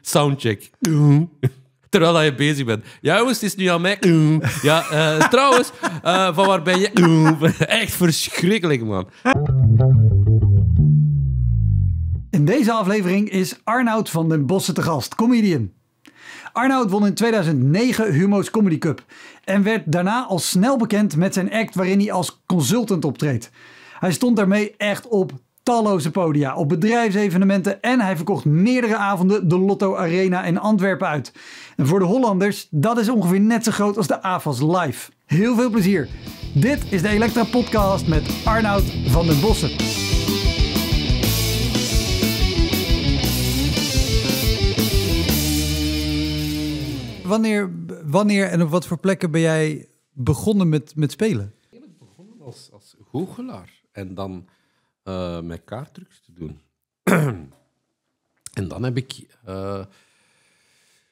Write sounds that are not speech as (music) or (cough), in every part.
soundcheck. (laughs) Terwijl je bezig bent. Ja, het is nu aan mij. Ja, eh, trouwens, eh, van waar ben je? (laughs) Echt verschrikkelijk, man. In deze aflevering is Arnoud van den Bossen te gast, comedian. Arnoud won in 2009 Humo's Comedy Cup en werd daarna al snel bekend met zijn act waarin hij als consultant optreedt. Hij stond daarmee echt op talloze podia op bedrijfsevenementen en hij verkocht meerdere avonden de Lotto Arena in Antwerpen uit. En voor de Hollanders, dat is ongeveer net zo groot als de AFAS Live. Heel veel plezier. Dit is de Elektra Podcast met Arnoud van den Bossen. Wanneer, wanneer en op wat voor plekken ben jij begonnen met, met spelen? Ik ben begonnen als, als goochelaar en dan uh, met kaarttrucs te doen. (clears throat) en dan heb ik uh,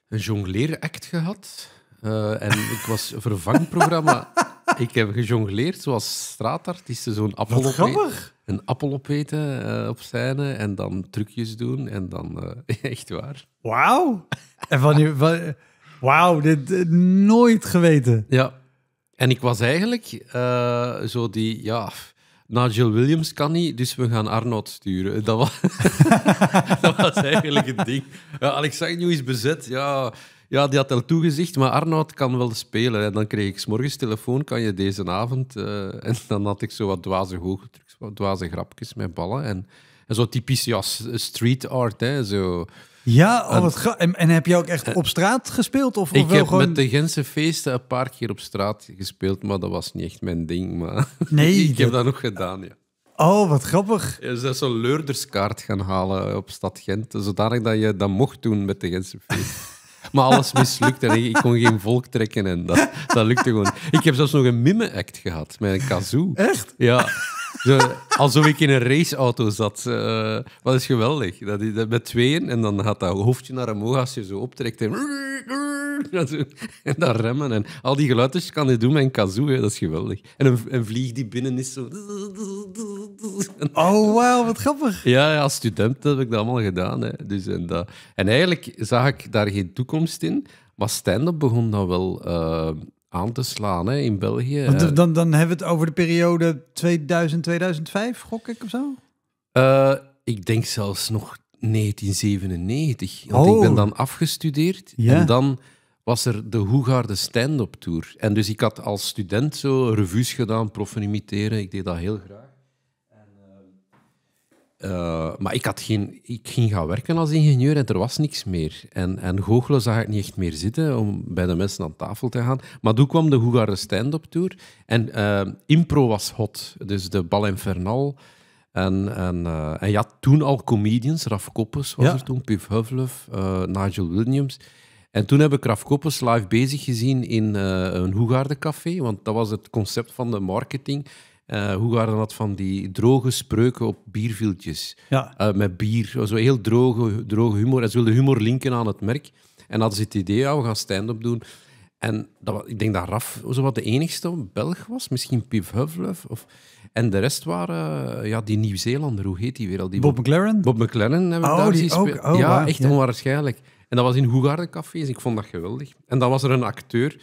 een jongleeract gehad. Eh, en ik was (laughs) vervangprogramma. ik heb gejongleerd zoals straatartiesten. Zo'n appel opeten. Grappig. Een appel opeten op scène en dan trucjes doen. En dan... (laughs) echt waar. Wauw. En van je... Wauw, dit nooit geweten. Ja. En ik was eigenlijk zo die, ja, Nigel Williams kan niet, dus we gaan Arnoud sturen. Dat was, (laughs) dat was eigenlijk het ding. Ja, Alexandru is bezet. Ja, ja, die had al toegezegd, maar Arnoud kan wel spelen. En dan kreeg ik s'morgens telefoon, kan je deze avond? Eh, en dan had ik zo wat dwaze hoogdruks, wat dwaze grapjes met ballen. En, en zo typisch ja, street art, hè, zo ja, oh, en, heb je ook echt eh, op straat gespeeld? Of, ik heb met de Gentse feesten een paar keer op straat gespeeld, maar dat was niet echt mijn ding. Maar (laughs) nee, ik heb dat nog gedaan, ja. Oh, wat grappig. Ze zijn een leurderskaart gaan halen eh, op Stad Gent, zodanig dat je dat mocht doen met de Gentse feesten. (laughs) maar alles mislukte en ik kon geen volk trekken en dat, dat lukte gewoon. Ik heb zelfs nog een mimme-act gehad met een kazoo. Echt? Ja. Zo, alsof ik in een raceauto zat. Uh, dat is geweldig. Dat, met tweeën en dan gaat dat hoofdje naar omhoog als je zo optrekt. En, en dan remmen. En al die geluidjes kan je doen met een kazoo. Dat is geweldig. En een, een, vlieg die binnen is zo... Oh, wauw, wat grappig. Ja, als student heb ik dat allemaal gedaan. Hè. Dus, en, dat. en eigenlijk zag ik daar geen toekomst in. Maar stand begon dan wel... Eh, aan te slaan hè, in België. Eh, dan, dan hebben we het over de periode 2000-2005, gok ik of zo? Eh, ik denk zelfs nog 1997. Want ik ben oh. dan afgestudeerd en dan was er de Hoegaarde stand-up tour. En dus ik had als student zo revues gedaan, proffen imiteren. Ik deed dat heel graag. Eh, maar ik, had geen, ik ging gaan werken als ingenieur en er was niks meer. En, en goochelen zag ik niet echt meer zitten om bij de mensen aan tafel te gaan. Maar toen kwam de Hoegaarde stand op tour en eh, impro was hot. Dus de Bal En, en, uh, en ja, toen al comedians. Raf Koppes was er toen, Piv Hufflef, Nigel Williams. En toen heb ik Raf Koppes live bezig gezien in een Hoegaarde café, want dat was het concept van de marketing uh, hoe waren dat van die droge spreuken op bierviltjes? Ja. Eh, met bier, zo heel droge, droge humor. En ze wilden humor linken aan het merk. En hadden ze het idee, we gaan stand-up doen. En dat, ik denk dat Raf zo wat de enigste Belg was. Misschien Piv Huffleff. Of, en de rest waren eh, ja, die Nieuw-Zeelander. Hoe heet die weer al? Die Bob McLaren? Bob McLaren hebben we oh, daar die oh, Ja, echt onwaarschijnlijk. En dat was in Hoegaarden cafés. Ik vond dat geweldig. En dan was er een acteur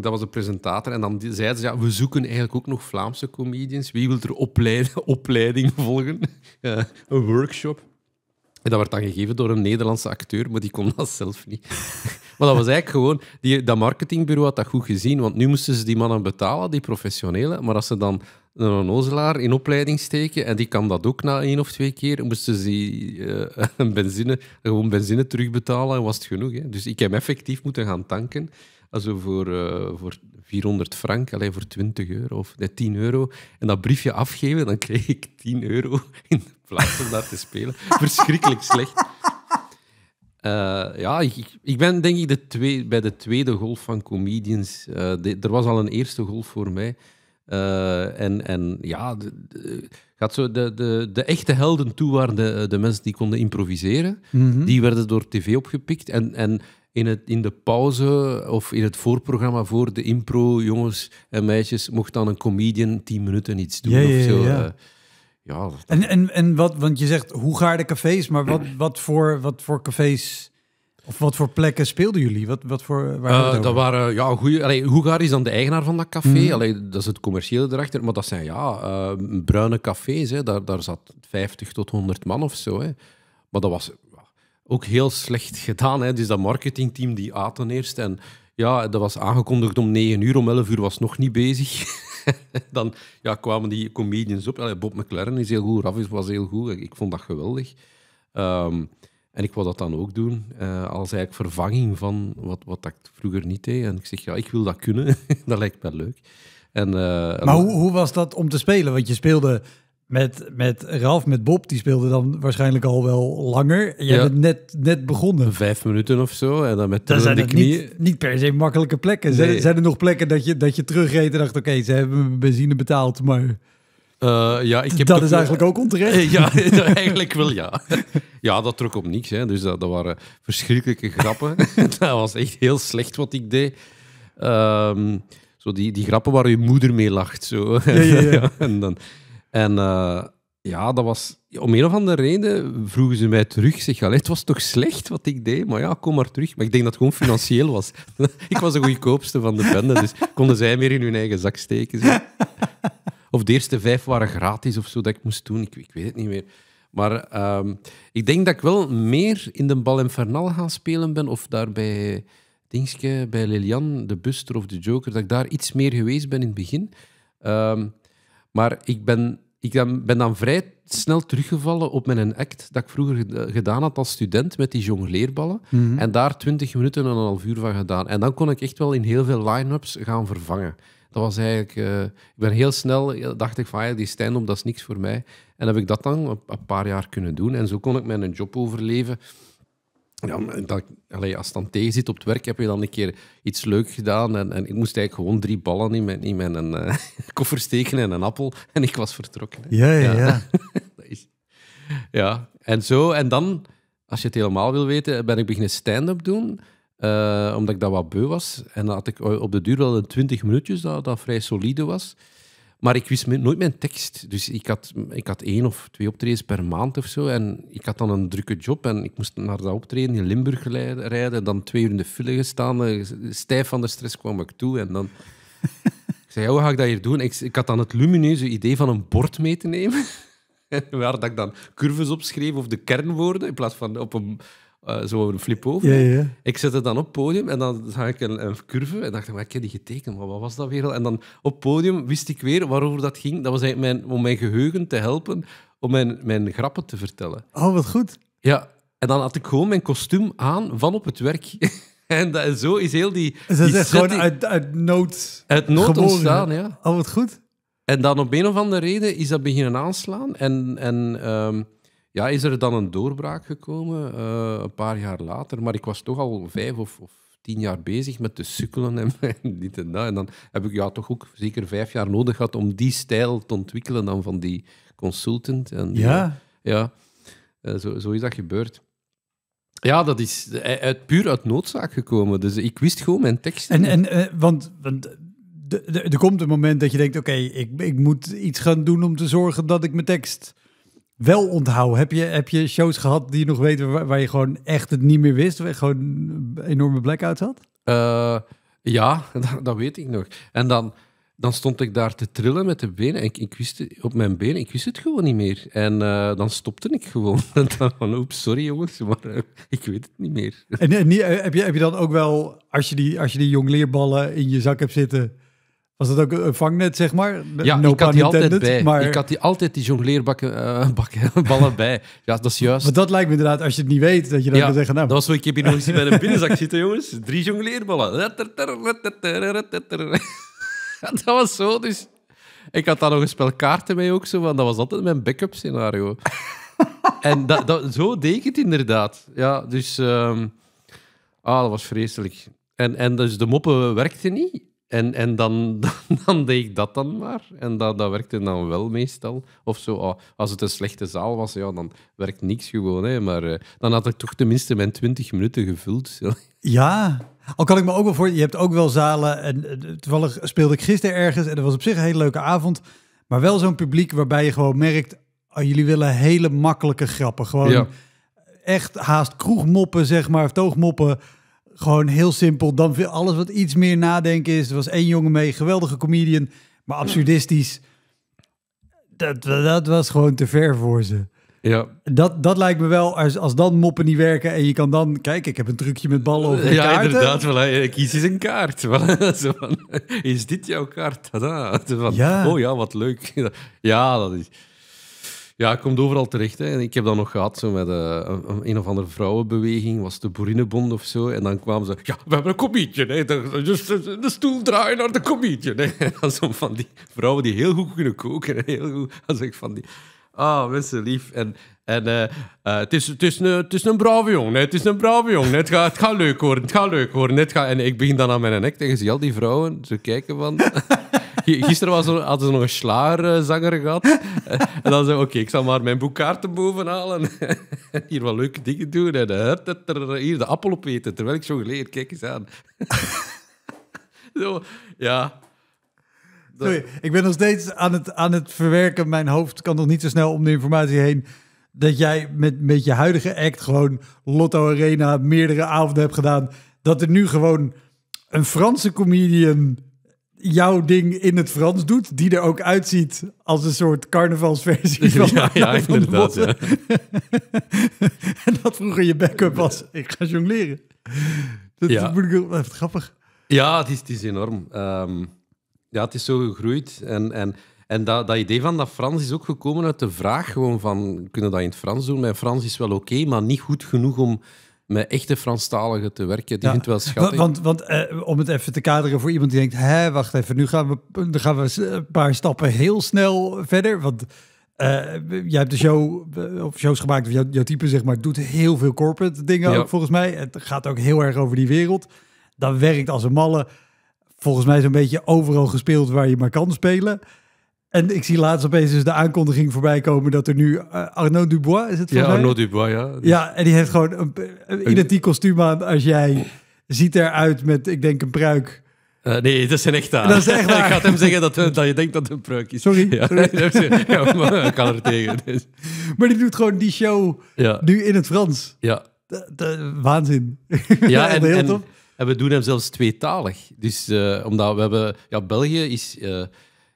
dat was de presentator. En dan zeiden ze, ja, we zoeken eigenlijk ook nog Vlaamse comedians. Wie wil er opleiding, (laughs) opleiding volgen? (laughs) een workshop. En dat werd dan gegeven door een Nederlandse acteur, maar die kon dat zelf niet. (laughs) maar dat was eigenlijk gewoon... Die, dat marketingbureau had dat goed gezien, want nu moesten ze die mannen betalen, die professionele Maar als ze dan een ozelaar in opleiding steken, en die kan dat ook na één of twee keer, moesten ze die, uh, benzine, gewoon benzine terugbetalen en was het genoeg. Hè? Dus ik heb effectief moeten gaan tanken. Also voor, eh, voor 400 frank, alleen voor 20 euro of 10 euro. En dat briefje afgeven, dan kreeg ik 10 euro (laughs) in plaats om daar te spelen. Verschrikkelijk slecht. Eh, ja, ik, ik, ben denk ik de twee, bij de tweede golf van comedians. Eh, er was al een eerste golf voor mij. en, en ja, de, gaat zo, de, de, de echte helden toe waren de, de mensen die konden improviseren. Mhm. Die werden door tv opgepikt. En, en in, het, in de pauze of in het voorprogramma voor de impro, jongens en meisjes, mocht dan een comedian tien minuten iets doen ja, of zo. Ja, eh, ja. En, en, en wat, want je zegt hoe gaar de cafés, maar wat, (clears throat) wat, voor, wat voor cafés of wat voor plekken speelden jullie? Wat, wat voor, waar eh, dat waren, ja, goede hoe Hoegaar is dan de eigenaar van dat café. Mm. dat is het commerciële erachter. Maar dat zijn ja, eh, bruine cafés. Hè. Daar, daar zat 50 tot 100 man of zo. Hè. Maar dat was ook heel slecht gedaan. Hè. Dus dat marketingteam die aten eerst. En ja, dat was aangekondigd om 9 uur. Om 11 uur was nog niet bezig. (laughs) dan ja, kwamen die comedians op. Bob McLaren is heel goed. Ravis was heel goed. Ik vond dat geweldig. Ehm, en ik wil dat dan ook doen, eh, als eigenlijk vervanging van wat, wat ik vroeger niet deed. En ik zeg, ja, ik wil dat kunnen. (laughs) dat lijkt me leuk. En, eh, maar hoe, hoe was dat om te spelen? Want je speelde met, met Ralf, met Bob, die speelde dan waarschijnlijk al wel langer. Jij ja. bent net, net begonnen. Vijf minuten of zo. En dan met dan zijn de Niet, niet, per se makkelijke plekken. Zijn, er nog plekken dat je, dat je terugreed en dacht: oké, ze hebben benzine betaald, maar. Eh, ja, ik heb dat is eigenlijk ook onterecht. (laughs) ja, (laughs) eigenlijk wel, ja. (laughs) Ja, dat trok op niks. Hè. Dus dat, waren verschrikkelijke grappen. dat was echt heel slecht wat ik deed. Ehm, zo die, die grappen waar je moeder mee lacht. Zo. Ja, ja, ja. en dan, en eh, ja, dat was om een of andere reden vroegen ze mij terug. Zeg, het was toch slecht wat ik deed, maar ja, kom maar terug. Maar ik denk dat het gewoon financieel was. (laughs) ik was de goedkoopste van de bende, dus konden zij meer in hun eigen zak steken. Zo. Of de eerste vijf waren gratis of zo dat ik moest doen. Ik, ik weet het niet meer. Maar ehm, ik denk dat ik wel meer in de bal en Fernal gaan spelen ben. Of daar bij, Dingske, bij Lilian, de Buster of de Joker. Dat ik daar iets meer geweest ben in het begin. Ehm, maar ik ben, ik dan, ben dan vrij snel teruggevallen op mijn act dat ik vroeger gedaan had als student met die jongleerballen. Mm En daar twintig minuten en een half uur van gedaan. En dan kon ik echt wel in heel veel line-ups gaan vervangen. Dat was eigenlijk... Eh, ik ben heel snel... Dacht ik van, ah ja, die stand-up, dat is niks voor mij. En heb ik dat dan een paar jaar kunnen doen. En zo kon ik mijn job overleven ja, dat, allee, als het dan tegen zit op het werk, heb je dan een keer iets leuk gedaan. En, en ik moest eigenlijk gewoon drie ballen in mijn, in mijn uh, (laughs) koffer steken en een appel. En ik was vertrokken. Ja, ja, ja. Ja. (laughs) is, ja, en zo. En dan, als je het helemaal wil weten, ben ik beginnen stand-up doen. Eh, omdat ik dat wat beu was. En dan had ik op de duur wel een twintig minuutjes dat, dat vrij solide was. Maar ik wist nooit mijn tekst. Dus ik had, ik had één of twee optredens per maand of zo. En ik had dan een drukke job en ik moest naar dat optreden in Limburg rijden. Dan twee uur in de file gestaan. Eh, stijf van de stress kwam ik toe. En dan... (laughs) Ik zei, hoe ga ik dat hier doen? Ik, ik had dan het lumineuze idee van een bord mee te nemen. (laughs) waar dat ik dan curves opschreef of de kernwoorden in plaats van op een uh, zo een flip over. Ja, ja. Ik zette dan op podium en dan zag ik een, een curve en dacht ik, maar ik heb die getekend, maar wat was dat weer En dan op podium wist ik weer waarover dat ging. Dat was eigenlijk mijn, om mijn geheugen te helpen om mijn, mijn grappen te vertellen. Oh, wat goed. Ja, en dan had ik gewoon mijn kostuum aan van op het werk. (laughs) en, dat, zo is heel die... die is gewoon uit, uit nood Uit nood ontstaan, ja. Oh, wat goed. En dan op een of andere reden is dat beginnen aanslaan en... en ehm, ja, is er dan een doorbraak gekomen eh, een paar jaar later? Maar ik was toch al vijf of, of tien jaar bezig met te sukkelen en, (laughs) dit en dat. En dan heb ik ja, toch ook zeker vijf jaar nodig gehad om die stijl te ontwikkelen dan van die consultant. En, ja. Eh, ja, eh, zo, zo is dat gebeurd. Ja, dat is uit, puur uit noodzaak gekomen. Dus ik wist gewoon mijn tekst. En, en, uh, want, want er komt een moment dat je denkt: oké, ik, ik moet iets gaan doen om te zorgen dat ik mijn tekst wel onthouden? Heb je, heb je shows gehad die je nog weet waar, je gewoon echt het niet meer wist? Waar je gewoon enorme blackouts had? Eh, ja, (laughs) dat, weet ik nog. En dan, dan stond ik daar te trillen met de benen. En ik, wist het, op mijn benen, ik wist het gewoon niet meer. En eh, dan stopte ik gewoon. (laughs) en dan van, oeps, sorry jongens, maar eh, ik weet het niet meer. En, heb, je, heb je dan ook wel, als je die, als je die jongleerballen in je zak hebt zitten was dat ook een vangnet, zeg maar? Ja, no ik had die altijd bij. Ik had die altijd die jongleerbakken eh, bakken, (laughs) ballen bij. Ja, dat is juist. Maar dat lijkt me inderdaad, als je het niet weet, dat je dan ja, kan zeggen... Nou- dat was zo, ik heb hier nog eens bij een binnenzak zitten, jongens. Drie jongleerballen. (laughs) Dat was zo, dus... Ik had daar nog een spel kaarten mee ook, zo, want dat was altijd mijn backup scenario. (laughs) en dat, dat, zo deed het inderdaad. Ja, dus... Ehm, ah, dat was vreselijk. En, en dus de moppen werkte niet. En, en (laughs) dan, dan, deed ik dat dan maar. En dat, dat werkte dan wel meestal. Of zo, ah, als het een slechte zaal was, ja, dan werkt niks gewoon. Hè. Maar eh, dan had ik toch tenminste mijn 20 minuten gevuld. (laughs) Ja, al kan ik me ook wel voor. Je hebt ook wel zalen. En eh, toevallig speelde ik gisteren ergens en dat was op zich een hele leuke avond. Maar wel zo'n publiek waarbij je gewoon merkt, ah, jullie willen hele makkelijke grappen. Gewoon echt haast kroegmoppen, zeg maar, of toogmoppen gewoon heel simpel. Dan veel, alles wat iets meer nadenken is. Er was één jongen mee, geweldige comedian, maar absurdistisch. Dat, dat was gewoon te ver voor ze. Ja. Dat, dat lijkt me wel, als, als dan moppen niet werken en je kan dan... Kijk, ik heb een trucje met ballen of ja, inderdaad. Wel, kies eens een kaart. (laughs) is dit jouw kaart? Tada. ja. Oh ja, wat leuk. (laughs) Ja, dat is... Ja, komt overal terecht. Hè. Ik heb dat nog gehad zo met eh, een, een, of andere vrouwenbeweging, was de Boerinnenbond of zo. En dan kwamen ze, ja, we hebben een komietje. Hè. Dus, de, de, stoel draaien naar de komietje. Hè. zo (laughs) van die vrouwen die heel goed kunnen koken. Heel goed. Dan zeg ik van die... Ah, mensen lief. En, en eh, eh, het, is, het, is een, het is een brave jongen, het is een brave jongen. Het gaat, het gaat leuk worden, het gaat leuk worden. Het gaat... En ik begin dan aan mijn nek tegen ze, al die vrouwen, ze kijken van... (laughs) Gisteren was er, hadden ze nog een slaarzanger gehad. en dan zei oké, ik zal maar mijn boekkaarten bovenhalen. (laughs) hier wat leuke dingen doen. En eh, eh, hier de appel opeten, terwijl ik zo geleerd. Kijk eens aan. (laughs) zo, ja. Sorry, ik ben nog steeds aan het, aan het verwerken. Mijn hoofd kan nog niet zo snel om de informatie heen dat jij met, met je huidige act gewoon Lotto Arena meerdere avonden hebt gedaan. Dat er nu gewoon een Franse comedian jouw ding in het Frans doet, die er ook uitziet als een soort carnavalsversie (laughs) van Ja, ja inderdaad. Ja. (laughs) en dat vroeger je backup was, ik ga jongleren. Dat ja. moet ik grappig. Ja, het is, het is enorm. Ehm, ja, het is zo gegroeid. En, en, en dat, dat idee van dat Frans is ook gekomen uit de vraag gewoon van, kunnen we dat in het Frans doen? Mijn Frans is wel oké, maar niet goed genoeg om met echte Franstaligen te werken. Die ja, vindt wel schattig. Want, want eh, om het even te kaderen voor iemand die denkt... hé, wacht even, nu gaan we, dan gaan we een paar stappen heel snel verder. Want uh, jij hebt de show, eh, of shows gemaakt, of jouw, type zeg maar... doet heel veel corporate dingen ook, volgens mij. Het gaat ook heel erg over die wereld. Dat werkt als een malle. Volgens mij zo'n beetje overal gespeeld waar je maar kan spelen... En ik zie laatst opeens dus de aankondiging voorbij komen dat er nu eh, Arnaud Dubois is het Ja, Arnaud Dubois, ja. Dus- ja, en die heeft gewoon een, identiek kostuum aan als jij. Ziet eruit met, ik denk, een pruik. Eh, nee, dat is een echte. Dat is echt (laughs) ik ga hem zeggen dat, eh, dat je denkt dat een pruik is. Sorry. Ja, (laughs) ik kan er tegen. Dus. Maar die doet gewoon die show nu in het Frans. Ja. de, waanzin. Ja, (laughs) en, we doen hem zelfs tweetalig. Dus omdat we hebben... Ja, België is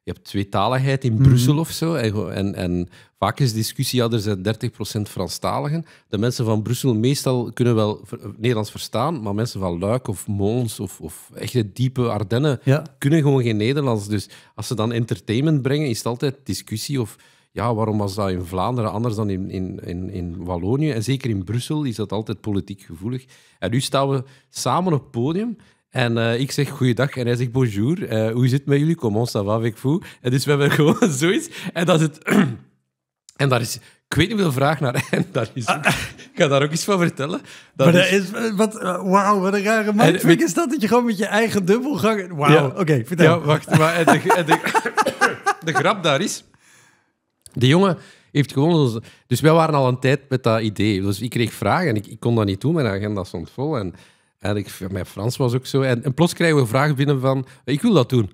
je hebt tweetaligheid in mhm. Brussel of zo. En, en, vaak is de discussie, ja, er zijn 30% Franstaligen. De mensen van Brussel meestal kunnen wel Nederlands verstaan, maar mensen van Luik of Mons of, of echte diepe Ardennen kunnen gewoon geen Nederlands. Dus als ze dan entertainment brengen, is het altijd discussie of... Ja, waarom was dat in Vlaanderen anders dan in, in, in, in Wallonië? En zeker in Brussel is dat altijd politiek gevoelig. En nu staan we samen op het podium en eh, ik zeg goeiedag en hij zegt bonjour. Eh, hoe is het met jullie? Comment ça va avec vous? En dus we hebben gewoon (laughs) zoiets. En dat is het... (clears throat) en daar is... Ik weet niet hoeveel vraag naar (laughs) en daar is... Ah, ah. ik ga daar ook iets van vertellen. Dat maar dat is... Eh, wat, wauw, wat een rare man. is dat, dat je gewoon met je eigen dubbelgang... Wauw, oké, vertel. Ja, wacht. Maar de, (coughs) de, grap daar is... De jongen heeft gewoon... Dus wij waren al een tijd met dat idee. Dus ik kreeg vragen en ik, ik kon dat niet doen. Mijn agenda stond vol en... En ik, mijn Frans was ook zo. En, en plots krijgen we vragen binnen van, ik wil dat doen.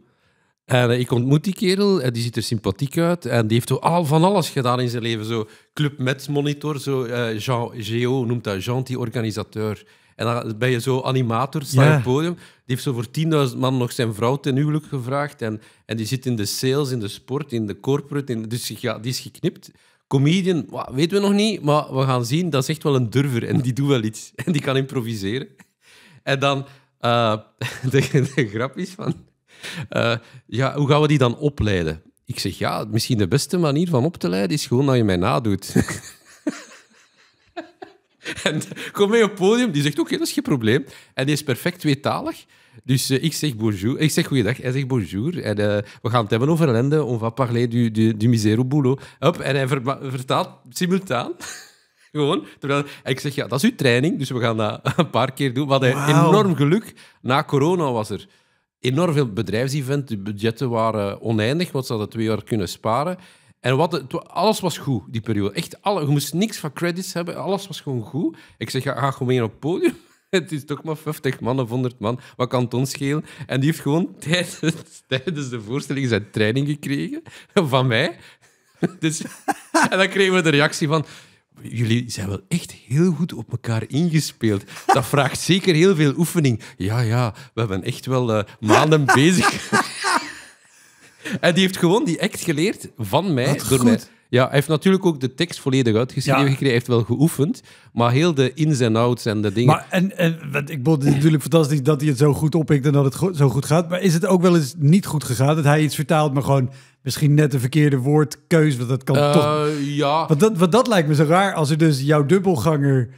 En eh, ik ontmoet die kerel, en die ziet er sympathiek uit. En die heeft al van alles gedaan in zijn leven. Zo Club Mets Monitor, zo, eh, Jean, Geo noemt dat, Jean, die organisateur. En dan ben je zo animator, sta op podium. Die heeft zo voor 10.000 man nog zijn vrouw ten huwelijk gevraagd. En, en die zit in de sales, in de sport, in de corporate. In, dus ja, die is geknipt. Comedian, weten we nog niet, maar we gaan zien. Dat is echt wel een durver en die doet wel iets. (laughs) En die kan improviseren. En dan eh, (laughs) de, grap is van... Eh, ja, hoe gaan we die dan opleiden? Ik zeg, ja, misschien de beste manier van op te leiden is gewoon dat je mij nadoet. (laughs) en kom mee op het podium, die zegt, oké, dat is geen probleem. En die is perfect tweetalig. Dus eh, ik zeg bonjour, ik zeg goeiedag, hij zegt bonjour. En we gaan het hebben over ellende, on va parler du, du, du misère boulot. en hij vertaalt simultaan. Gewoon. Terwijl, ik zeg, ja, dat is uw training, dus we gaan dat (laughs) een paar keer doen. We hadden enorm geluk. Na corona was er enorm veel bedrijfsevent. De budgetten waren oneindig, want ze hadden twee jaar kunnen sparen. En wat, alles was goed, die periode. Echt, alle, je moest niks van credits hebben. Alles was gewoon goed. Ik zeg, ja, ga gewoon weer op het podium. (laughs) Het is toch maar 50 man of 100 man. Wat kan het ons schelen? En die heeft gewoon (laughs) tijdens, tijdens de voorstelling zijn training gekregen van mij. Dus, en dan kregen we de reactie van... Jullie zijn wel echt heel goed op elkaar ingespeeld. Dat vraagt zeker heel veel oefening. Ja, ja, we hebben echt wel eh, maanden (laughs) bezig. en die heeft gewoon die act geleerd van mij. door mij ja, hij heeft natuurlijk ook de tekst volledig uitgeschreven gekregen. Hij heeft wel geoefend, maar heel de ins en outs en de dingen... Maar, en, en ik bedoel het natuurlijk fantastisch dat hij het zo goed oppikt en dat het zo goed gaat. Maar is het ook wel eens niet goed gegaan dat hij iets vertaalt, maar gewoon misschien net de verkeerde woordkeus? Want dat kan eh, toch... Ja. Want dat, want dat lijkt me zo raar als er dus jouw dubbelganger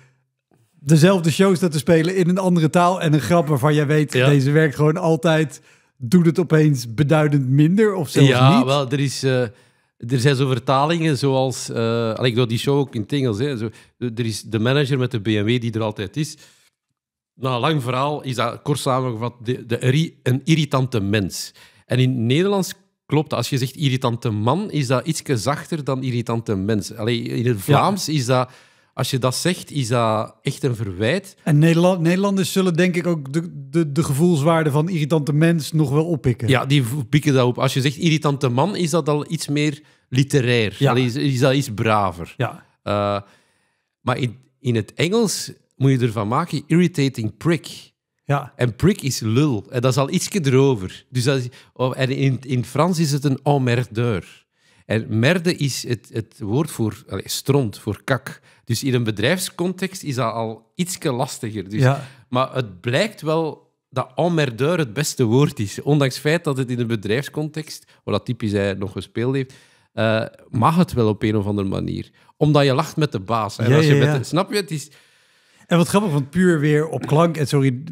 dezelfde shows dat te spelen in een andere taal en een grap waarvan jij weet, deze werkt gewoon altijd. Doet het opeens beduidend minder of zelfs ja, niet? Ja, wel, er is... Eh, er zijn zo vertalingen zoals. Eh, ik doe die show ook in het Engels. Hè, zo, er is de manager met de BMW die er altijd is. Na een lang verhaal is dat kort samengevat de, een irritante mens. En in het Nederlands klopt dat. Als je zegt irritante man, is dat iets zachter dan irritante mens. in het Vlaams is dat als je dat zegt, is dat echt een verwijt. En Nederland, Nederlanders zullen denk ik ook de, de, de gevoelswaarde van irritante mens nog wel oppikken. Ja, die pikken dat op. Als je zegt irritante man, is dat al iets meer literair. Ja. Is, dat iets braver. Ja. Eh, maar in, in het Engels moet je ervan maken irritating prick. Ja. En prick is lul. En dat is al iets erover. Dus dat oh, en in, in Frans is het een emmerdeur. En merde is het, het woord voor allez, stront, voor kak. Dus in een bedrijfscontext is dat al ietske lastiger. Dus, ja. Maar het blijkt wel dat emmerdeur het beste woord is. Ondanks het feit dat het in een bedrijfscontext, waar dat typisch hij nog gespeeld heeft, eh, mag het wel op een of andere manier. Omdat je lacht met de baas. En ja, als je ja, met snap je? Het is... En wat grappig, want puur weer op klank... En sorry,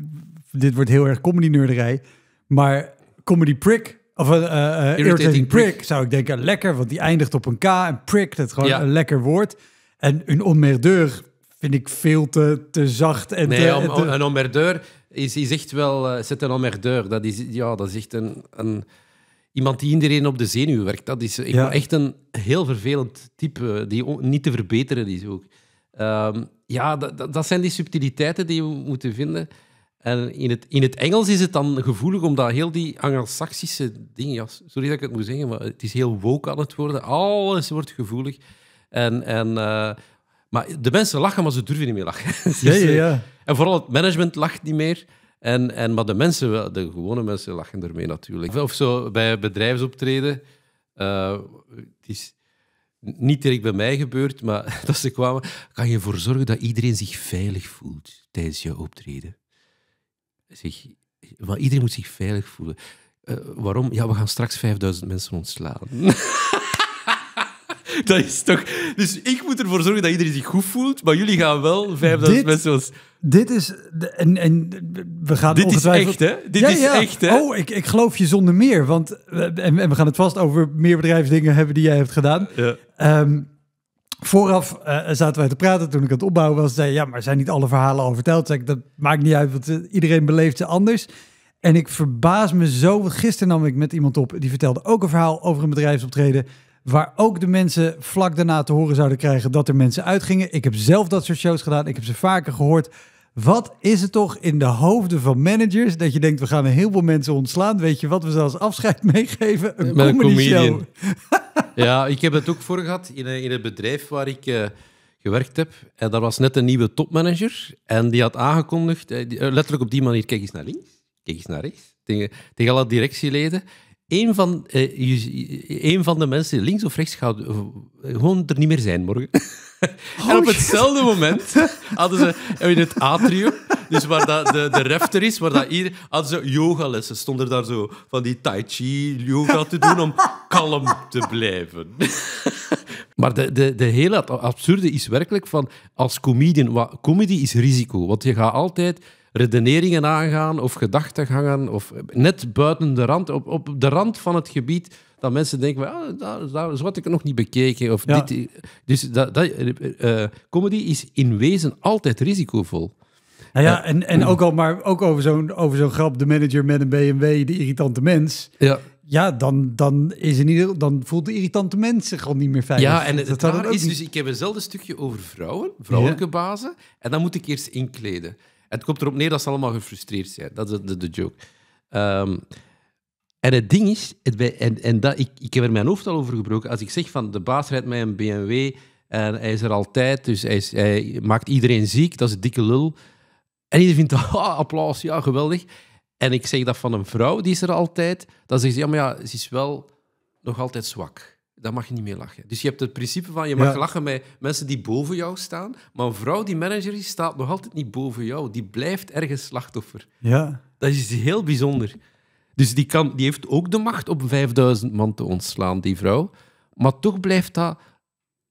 dit wordt heel erg comedy-neurderij. Maar comedy prick of een uh, eh, eh, irritating, irritating prick, zou ik denken. Lekker, want die eindigt op een K. En prick, dat is gewoon een lekker woord. En een onmerdeur vind ik veel te, te zacht. En een onmerdeur is, is echt wel... Uh, zet een onmerdeur. Dat is, ja, dat is echt een, een... Iemand die iedereen op de zenuw werkt. Dat is echt een heel vervelend type, die niet te verbeteren is ook. Ehm, ja, dat, dat zijn die subtiliteiten die we moeten vinden. En in het, in het Engels is het dan gevoelig omdat heel die Anglo-Saxische dingen, ja, sorry dat ik het moet zeggen, maar het is heel woke aan het worden. Alles wordt gevoelig. En, en, eh, maar de mensen lachen, maar ze durven niet meer lachen. (laughs) ja, dus, ja, eh, ja. En vooral het management lacht niet meer. En, en, maar de mensen, de gewone mensen lachen ermee natuurlijk. Of zo bij bedrijfsoptreden. Eh, het is niet direct bij mij gebeurd, maar (laughs) dat ze kwamen. Kan je ervoor zorgen dat iedereen zich veilig voelt tijdens je optreden? zich, maar iedereen moet zich veilig voelen. Eh, waarom? Ja, we gaan straks 5000 mensen ontslaan. (laughs) dat is toch... Dus ik moet ervoor zorgen dat iedereen zich goed voelt, maar jullie gaan wel 5000 mensen Dit is... En, en we gaan Dit is echt, hè? Dit is echt, hè? Oh, ik, ik geloof je zonder meer. Want, en, en we gaan het vast over meer bedrijfsdingen hebben die jij hebt gedaan. Ja. Ehm, Vooraf eh, zaten wij te praten toen ik aan het opbouwen was. Zei ja, maar zijn niet alle verhalen al verteld? dat maakt niet uit, want eh, iedereen beleeft ze anders. En ik verbaas me zo, gisteren nam ik met iemand op... die vertelde ook een verhaal over een bedrijfsoptreden... waar ook de mensen vlak daarna te horen zouden krijgen dat er mensen uitgingen. Ik heb zelf dat soort shows gedaan, ik heb ze vaker gehoord. Wat is het toch in de hoofden van managers dat je denkt, we gaan een heleboel mensen ontslaan. Weet je wat we zelfs afscheid (laughs) meegeven? Een comedy show. (laughs) Ja, ik heb het ook voor gehad in, eh, in het bedrijf waar ik eh, gewerkt heb. En daar was net een nieuwe topmanager. En die had aangekondigd, eh, letterlijk op die manier, kijk eens naar links, kijk eens naar rechts. tegen alle directieleden. Een van, eh, je, eh, een van de mensen, links of rechts, gaat eh, gewoon er niet meer zijn morgen. (laughs) en op oh, hetzelfde moment hadden ze in het atrium, dus waar dat de, de refter is, waar dat hier, hadden ze yogalessen. Stonden daar zo van die tai chi yoga te doen om kalm te blijven. (laughs) Maar de, de, de hele absurde is werkelijk van als comedian, wat, comedy is risico. Want je gaat altijd redeneringen aangaan of gedachten hangen of eh, net buiten de rand, op, op de rand van het gebied dat mensen denken, ah, daar, is wat ik nog niet bekeken. Of dit, eh, dus dat, dat eh, comedy is in wezen altijd risicovol. Nou ja, en, en mm. ook al maar ook over zo'n over zo'n grap, de manager met een BMW, de irritante mens. Ja. Ja, dan, dan, is in ieder, dan voelt de irritante mens zich al niet meer veilig. Ja, en het, is dus, ik heb eenzelfde stukje over vrouwen, vrouwelijke bazen, en dan moet ik eerst inkleden. het komt erop neer dat ze allemaal gefrustreerd zijn. Dat is de, joke. Ehm, en het ding is, het en, en dat, ik, ik heb er mijn hoofd al over gebroken, als ik zeg van de baas rijdt mij een BMW en hij is er altijd, dus hij, maakt iedereen ziek, dat is een dikke lul. En iedereen vindt, (laughs) ah, applaus, ja, geweldig. En ik zeg dat van een vrouw, die is er altijd. Dan zeg ze, ja, maar ja, ze is wel nog altijd zwak. Daar mag je niet mee lachen. Dus je hebt het principe van, je mag lachen met mensen die boven jou staan. Maar een vrouw die manager is, staat nog altijd niet boven jou. Die blijft ergens slachtoffer. Ja. Dat is heel bijzonder. Dus die, kan, die heeft ook de macht om 5000 man te ontslaan, die vrouw. Maar toch blijft dat...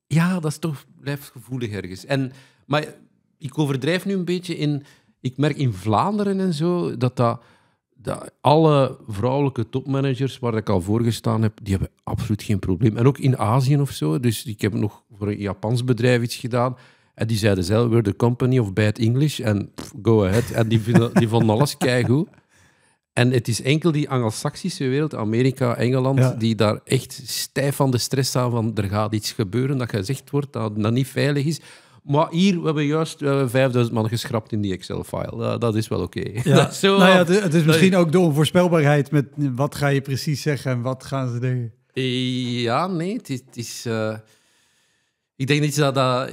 Ja, dat is toch, blijft gevoelig ergens. En, maar ik overdrijf nu een beetje in... Ik merk in Vlaanderen en zo dat dat alle vrouwelijke topmanagers waar ik al voor gestaan heb, die hebben absoluut geen probleem. En ook in Azië of zo. Dus ik heb nog voor een Japans bedrijf iets gedaan. En die zeiden zelf, we're the company of bad English. En go ahead. En die, vinden, die vonden alles keigoed. En het is enkel die Anglo-Saxische wereld, Amerika, Engeland, die daar echt stijf van de stress staan, van er gaat iets gebeuren dat gezegd wordt dat, dat niet veilig is. Maar hier we hebben juist we juist 5000 man geschrapt in die Excel-file. dat is wel oké. Ja. (laughs) nou ja, het is, misschien ook de onvoorspelbaarheid met wat ga je precies zeggen en wat gaan ze denken. Ja, nee, het is... Eh, ik denk niet dat dat...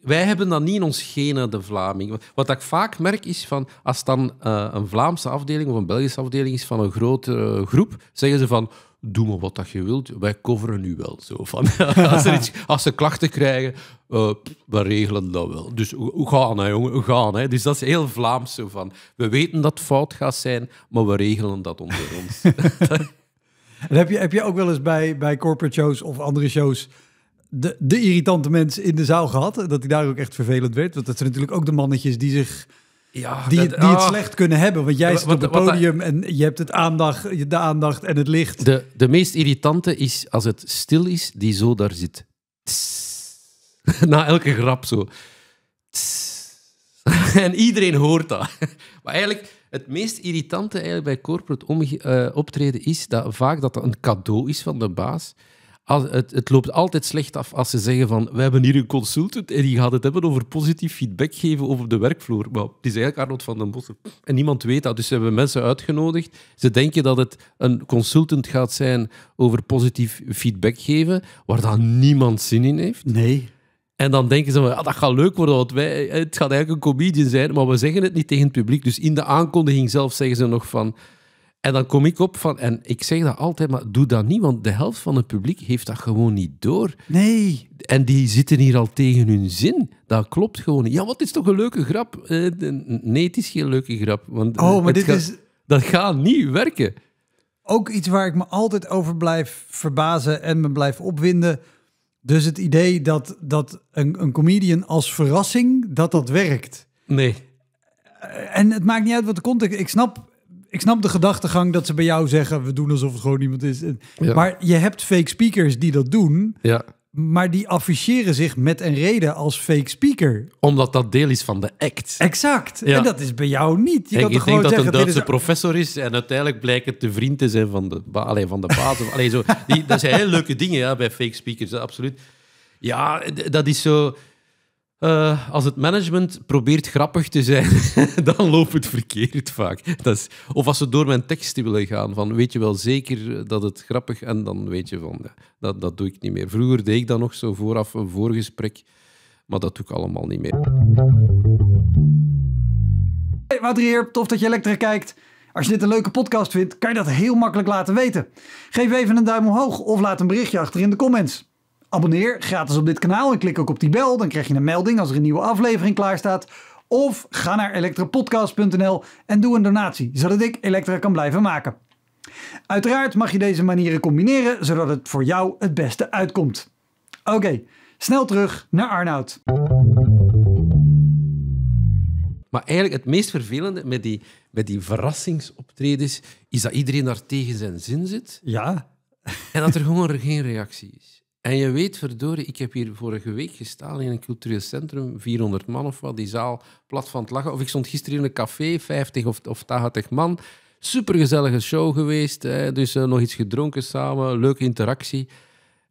Wij hebben dat niet in ons genen, de Vlaming. Wat ik vaak merk is van als dan eh, een Vlaamse afdeling of een Belgische afdeling is van een grote eh, groep, zeggen ze van doe maar wat dat je wilt, wij coveren nu wel. Zo, van, (laughs) als, er iets, als ze klachten krijgen, eh, we regelen dat wel. Dus hoe gaan, hè, jongen, hoe gaan. Hè. Dus dat is heel Vlaams, zo van, we weten dat fout gaat zijn, maar we regelen dat onder ons. (laughs) (laughs) en heb, je, heb je ook wel eens bij, bij corporate shows of andere shows de, de irritante mensen in de zaal gehad? Dat die daar ook echt vervelend werd? Want dat zijn natuurlijk ook de mannetjes die zich ja, die, dat, het oh. slecht kunnen hebben. Want jij zit op het podium en je hebt het aandacht, de aandacht en het licht. De, de meest irritante is als het stil is, die zo daar zit. (laughs) Na elke grap zo. (laughs) en iedereen hoort dat. (laughs) maar eigenlijk, het meest irritante eigenlijk bij corporate eh, optreden is dat vaak dat dat een cadeau is van de baas het, het, loopt altijd slecht af als ze zeggen van we hebben hier een consultant en die gaat het hebben over positief feedback geven over de werkvloer. Maar is eigenlijk Arnold van den Bossen. En niemand weet dat. Dus ze hebben mensen uitgenodigd. Ze denken dat het een consultant gaat zijn over positief feedback geven, waar dan niemand zin in heeft. Nee. En dan denken ze, ah, dat gaat leuk worden, want wij, het gaat eigenlijk een comedian zijn, maar we zeggen het niet tegen het publiek. Dus in de aankondiging zelf zeggen ze nog van... En dan kom ik op van, en ik zeg dat altijd, maar doe dat niet, want de helft van het publiek heeft dat gewoon niet door. Nee. En die zitten hier al tegen hun zin. Dat klopt gewoon niet. Ja, wat is toch een leuke grap? Eh, nee, het is geen leuke grap. Want oh, maar dit is... Dat gaat niet werken. Ook iets waar ik me altijd over blijf verbazen en me blijf opwinden. Dus het idee dat, dat een, een comedian als verrassing, dat dat werkt. Nee. En het maakt niet uit wat de context... Ik snap ik snap de gedachtegang dat ze bij jou zeggen: we doen alsof het gewoon niemand is. Maar je hebt fake speakers die dat doen. Ja. Maar die afficheren zich met een reden als fake speaker. Omdat dat deel is van de act. Exact. En dat is bij jou niet. Je ik denk dat het een Duitse professor is en uiteindelijk blijkt het de vriend te zijn van de, allee, van de baas. of, allee, zo. Die, dat zijn hele leuke dingen ja, bij fake speakers, absoluut. Ja, dat is zo eh, als het management probeert grappig te zijn, (laughs) dan loopt het verkeerd vaak. Dat of als ze door mijn tekst willen gaan, van weet je wel zeker dat het grappig en dan weet je van, dat, dat doe ik niet meer. Vroeger deed ik dat nog zo vooraf, een voorgesprek, maar dat doe ik allemaal niet meer. Hey, Wouter hier, tof dat je lekker kijkt. Als je dit een leuke podcast vindt, kan je dat heel makkelijk laten weten. Geef even een duim omhoog of laat een berichtje achter in de comments. Abonneer gratis op dit kanaal en klik ook op die bel. Dan krijg je een melding als er een nieuwe aflevering klaar staat. Of ga naar elektrapodcast.nl en doe een donatie, zodat ik Elektra kan blijven maken. Uiteraard mag je deze manieren combineren, zodat het voor jou het beste uitkomt. Oké, snel terug naar Arnoud. Maar eigenlijk het meest vervelende met die, met die verrassingsoptredens is dat iedereen daar tegen zijn zin zit. Ja. En dat er gewoon geen reactie is. En je weet, verdorie, ik heb hier vorige week gestaan in een cultureel centrum, 400 man of wat, die zaal plat van het lachen. Of ik stond gisteren in een café, 50 of, of 80 man. Supergezellige show geweest, hè? dus eh, nog iets gedronken samen, leuke interactie.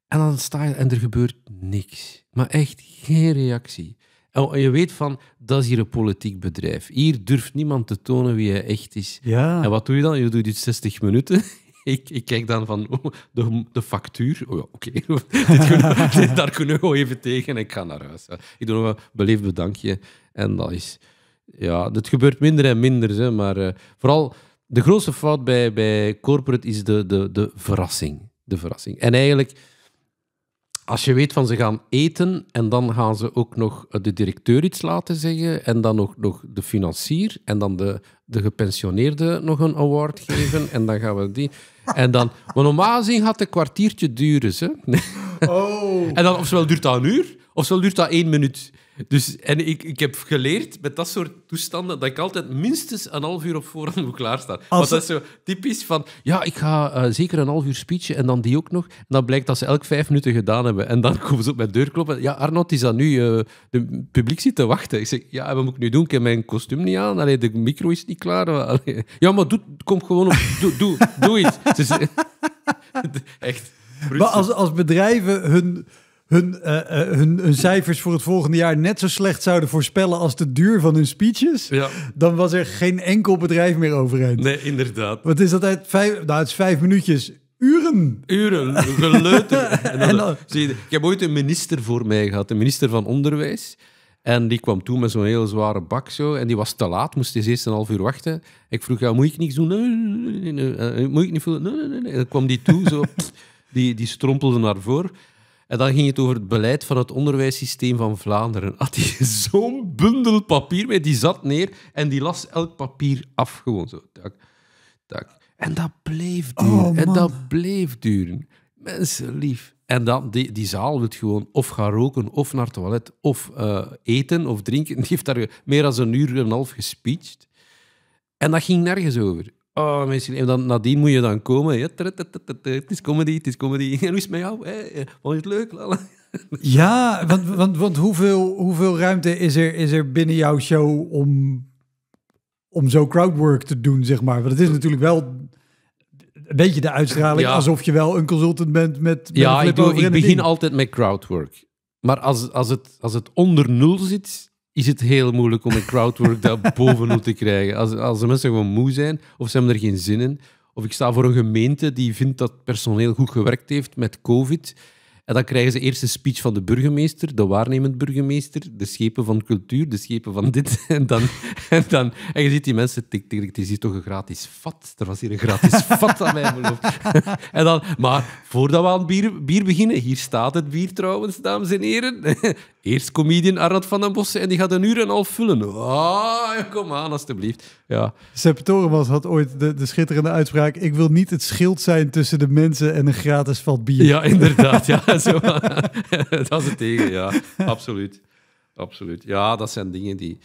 En dan sta je en er gebeurt niks. Maar echt geen reactie. En je weet van, dat is hier een politiek bedrijf. Hier durft niemand te tonen wie hij echt is. Ja. En wat doe je dan? Je doet dit 60 minuten ik, ik kijk dan van oh, de, de factuur. Oh ja, oké. Okay. (laughs) (laughs) daar kunnen we even tegen ik ga naar huis. Ik doe nog een beleefd bedankje. En dat is. Ja, dat gebeurt minder en minder. Hè, maar eh, vooral de grootste fout bij, bij corporate is de, de, de verrassing. De verrassing. En eigenlijk als je weet van ze gaan eten en dan gaan ze ook nog eh, de directeur iets laten zeggen en dan nog, nog de financier en dan de, de gepensioneerde nog een award geven en dan gaan we die... En dan, maar normaal gezien gaat het een kwartiertje duren. Ze. (laughs) Oh. en dan ofwel duurt dat een uur, ofwel duurt dat één minuut. Dus, en ik, ik heb geleerd met dat soort toestanden dat ik altijd minstens een half uur op voorhand moet klaarstaan. Als... Want dat is zo typisch van, ja, ik ga eh, zeker een half uur speechen en dan die ook nog. En dan blijkt dat ze elk vijf minuten gedaan hebben. En dan (laughs) komen ze op mijn deur kloppen. Ja, Arnold, is dat nu? Het eh, publiek zit te wachten. Ik zeg, ja, wat moet ik nu doen? Ik heb mijn kostuum niet aan. Allee, de micro is niet klaar. Ja, maar doe, kom gewoon op. Doe, doe, doe iets. (laughs) (laughs) echt. Maar als, als bedrijven hun eh, eh, hun, hun, cijfers voor het volgende jaar net zo slecht zouden voorspellen als de duur van hun speeches, ja. dan was er geen enkel bedrijf meer overeind. Nee, inderdaad. Wat is dat uit vijf, nou, is minuutjes. Uren. Uren, geleuter. (laughs) en dan, zie je, ik heb ooit een minister voor mij gehad, de minister van Onderwijs. En die kwam toen met zo'n heel zware bak zo. En die was te laat, moest eens eerst een half uur wachten. Ik vroeg, ja, moet ik niks doen? Moet ik niet voelen? Nee, nee, nee. En dan kwam die toe, zo, (laughs) die, die strompelde naar voren. En dan ging het over het beleid van het onderwijssysteem van Vlaanderen. Had hij (laughs) zo'n bundel papier mee, die zat neer en die las elk papier af. Gewoon zo. Tak, tak. En dat bleef oh, duren. en dat bleef duren. Mensen lief. En dan, die, die zaal wil gewoon of gaan roken, of naar het toilet, of eh, eten, of drinken. (laughs) Die heeft daar meer dan een uur en een half gespeecht. En dat ging nergens over. Oh, mensen, en dan, nadien moet je dan komen. Het is comedy, het is comedy. (laughs) En hoe is het met jou? Eh, vond je het leuk? Lala. (laughs) Ja, want, want, want hoeveel, hoeveel ruimte is er, is er binnen jouw show om, om zo crowdwork te doen, zeg maar? Want het is natuurlijk wel een beetje de uitstraling alsof je wel een consultant bent met... met ja, ik, begin altijd met crowdwork. Maar als, als, het, als het onder nul zit, is het heel moeilijk om een crowdwork daar (laughs) bovenop te krijgen. Als, als de mensen gewoon moe zijn, of ze hebben er geen zin in, of ik sta voor een gemeente die vindt dat personeel goed gewerkt heeft met COVID. En dan krijgen ze eerst een speech van de burgemeester, de waarnemend burgemeester, de schepen van cultuur, de schepen van dit. (laughs) En, dan, en, dan, en je ziet die mensen, tik, tik, het is hier toch een gratis vat. Er was hier een gratis (laughs) vat aan mij beloofd. en dan, maar voordat we aan bier, bier beginnen, hier staat het bier trouwens, dames en heren. Eerst comedian Arnold van den Bossen en die gaat een uur en half vullen. Ah, kom aan, alstublieft. Ja. Sepp had ooit de, de, schitterende uitspraak: Ik wil niet het schild zijn tussen de mensen en een gratis vat bier. Ja, inderdaad. ja, (laughs) (laughs) dat is het tegen, ja. Absoluut. Absoluut. Ja, dat zijn dingen die.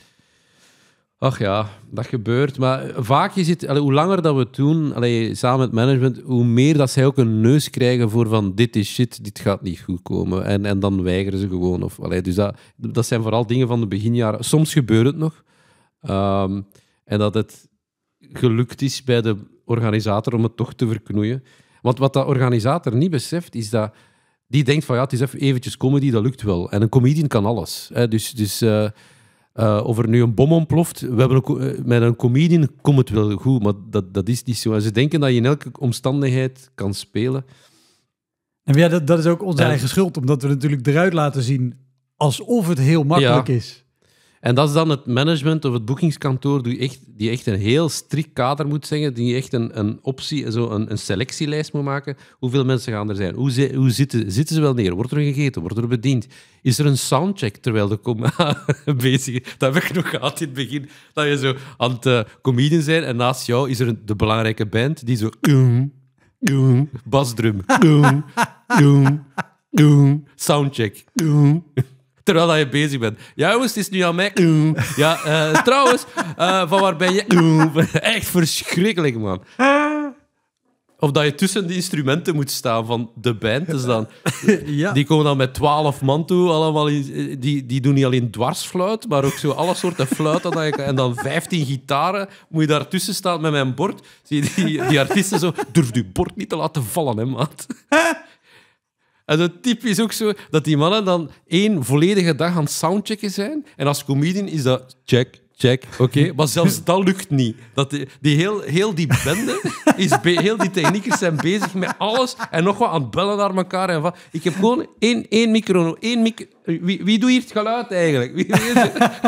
Ach ja, dat gebeurt. Maar vaak is het, allee, hoe langer dat we het doen, allee, samen met management, hoe meer dat zij ook een neus krijgen voor van dit is shit, dit gaat niet goed komen. En, en dan weigeren ze gewoon. Of, allee, dus dat, dat zijn vooral dingen van de beginjaren. Soms gebeurt het nog. Ehm, en dat het gelukt is bij de organisator om het toch te verknoeien. Want wat dat organisator niet beseft, is dat die denkt van ja, het is even eventjes comedy, dat lukt wel. En een comedian kan alles. Hè? Dus... dus eh, eh, of er nu een bom ontploft, we hebben eh, met een comedian komt het wel goed, maar dat, dat is niet zo. En ze denken dat je in elke omstandigheid kan spelen. En ja, dat, dat is ook onze eigen schuld, omdat we natuurlijk eruit laten zien alsof het heel makkelijk is. En dat is dan het management of het boekingskantoor die echt, die echt een heel strikt kader moet zeggen, die echt een, een optie, zo een, een selectielijst moet maken. Hoeveel mensen gaan er zijn? Hoe, hoe zitten, zitten ze wel neer? Wordt er gegeten? Wordt er bediend? Is er een soundcheck terwijl de coma (laughs) bezig is? Dat heb ik nog gehad in het begin. Dat je zo aan het uh, comedian zijn en naast jou is er de belangrijke band die zo... Basdrum. Soundcheck terwijl je bezig bent. Ja, jongens, het is nu aan mij. Ja, eh, trouwens, eh, van waar ben je? Echt verschrikkelijk, man. Of dat je tussen de instrumenten moet staan van de band. Dus dan, (laughs) ja. Die komen dan met twaalf man toe. Allemaal die, die doen niet alleen dwarsfluit, maar ook zo alle soorten fluiten. Dat en dan vijftien gitaren. Moet je daartussen staan met mijn bord. Zie die, die artiesten zo... Durf je bord niet te laten vallen, hè, maat. En het typisch ook zo, dat die mannen dan één volledige dag aan het soundchecken zijn. En als comedian is dat check, check, oké. (laughs) Maar zelfs dat lukt niet. Dat die, heel, heel die bende, is heel die techniekers zijn bezig met alles en nog wat aan het bellen naar elkaar. En van, ik heb gewoon één, één micro, één Wie, wie doet hier het geluid eigenlijk? is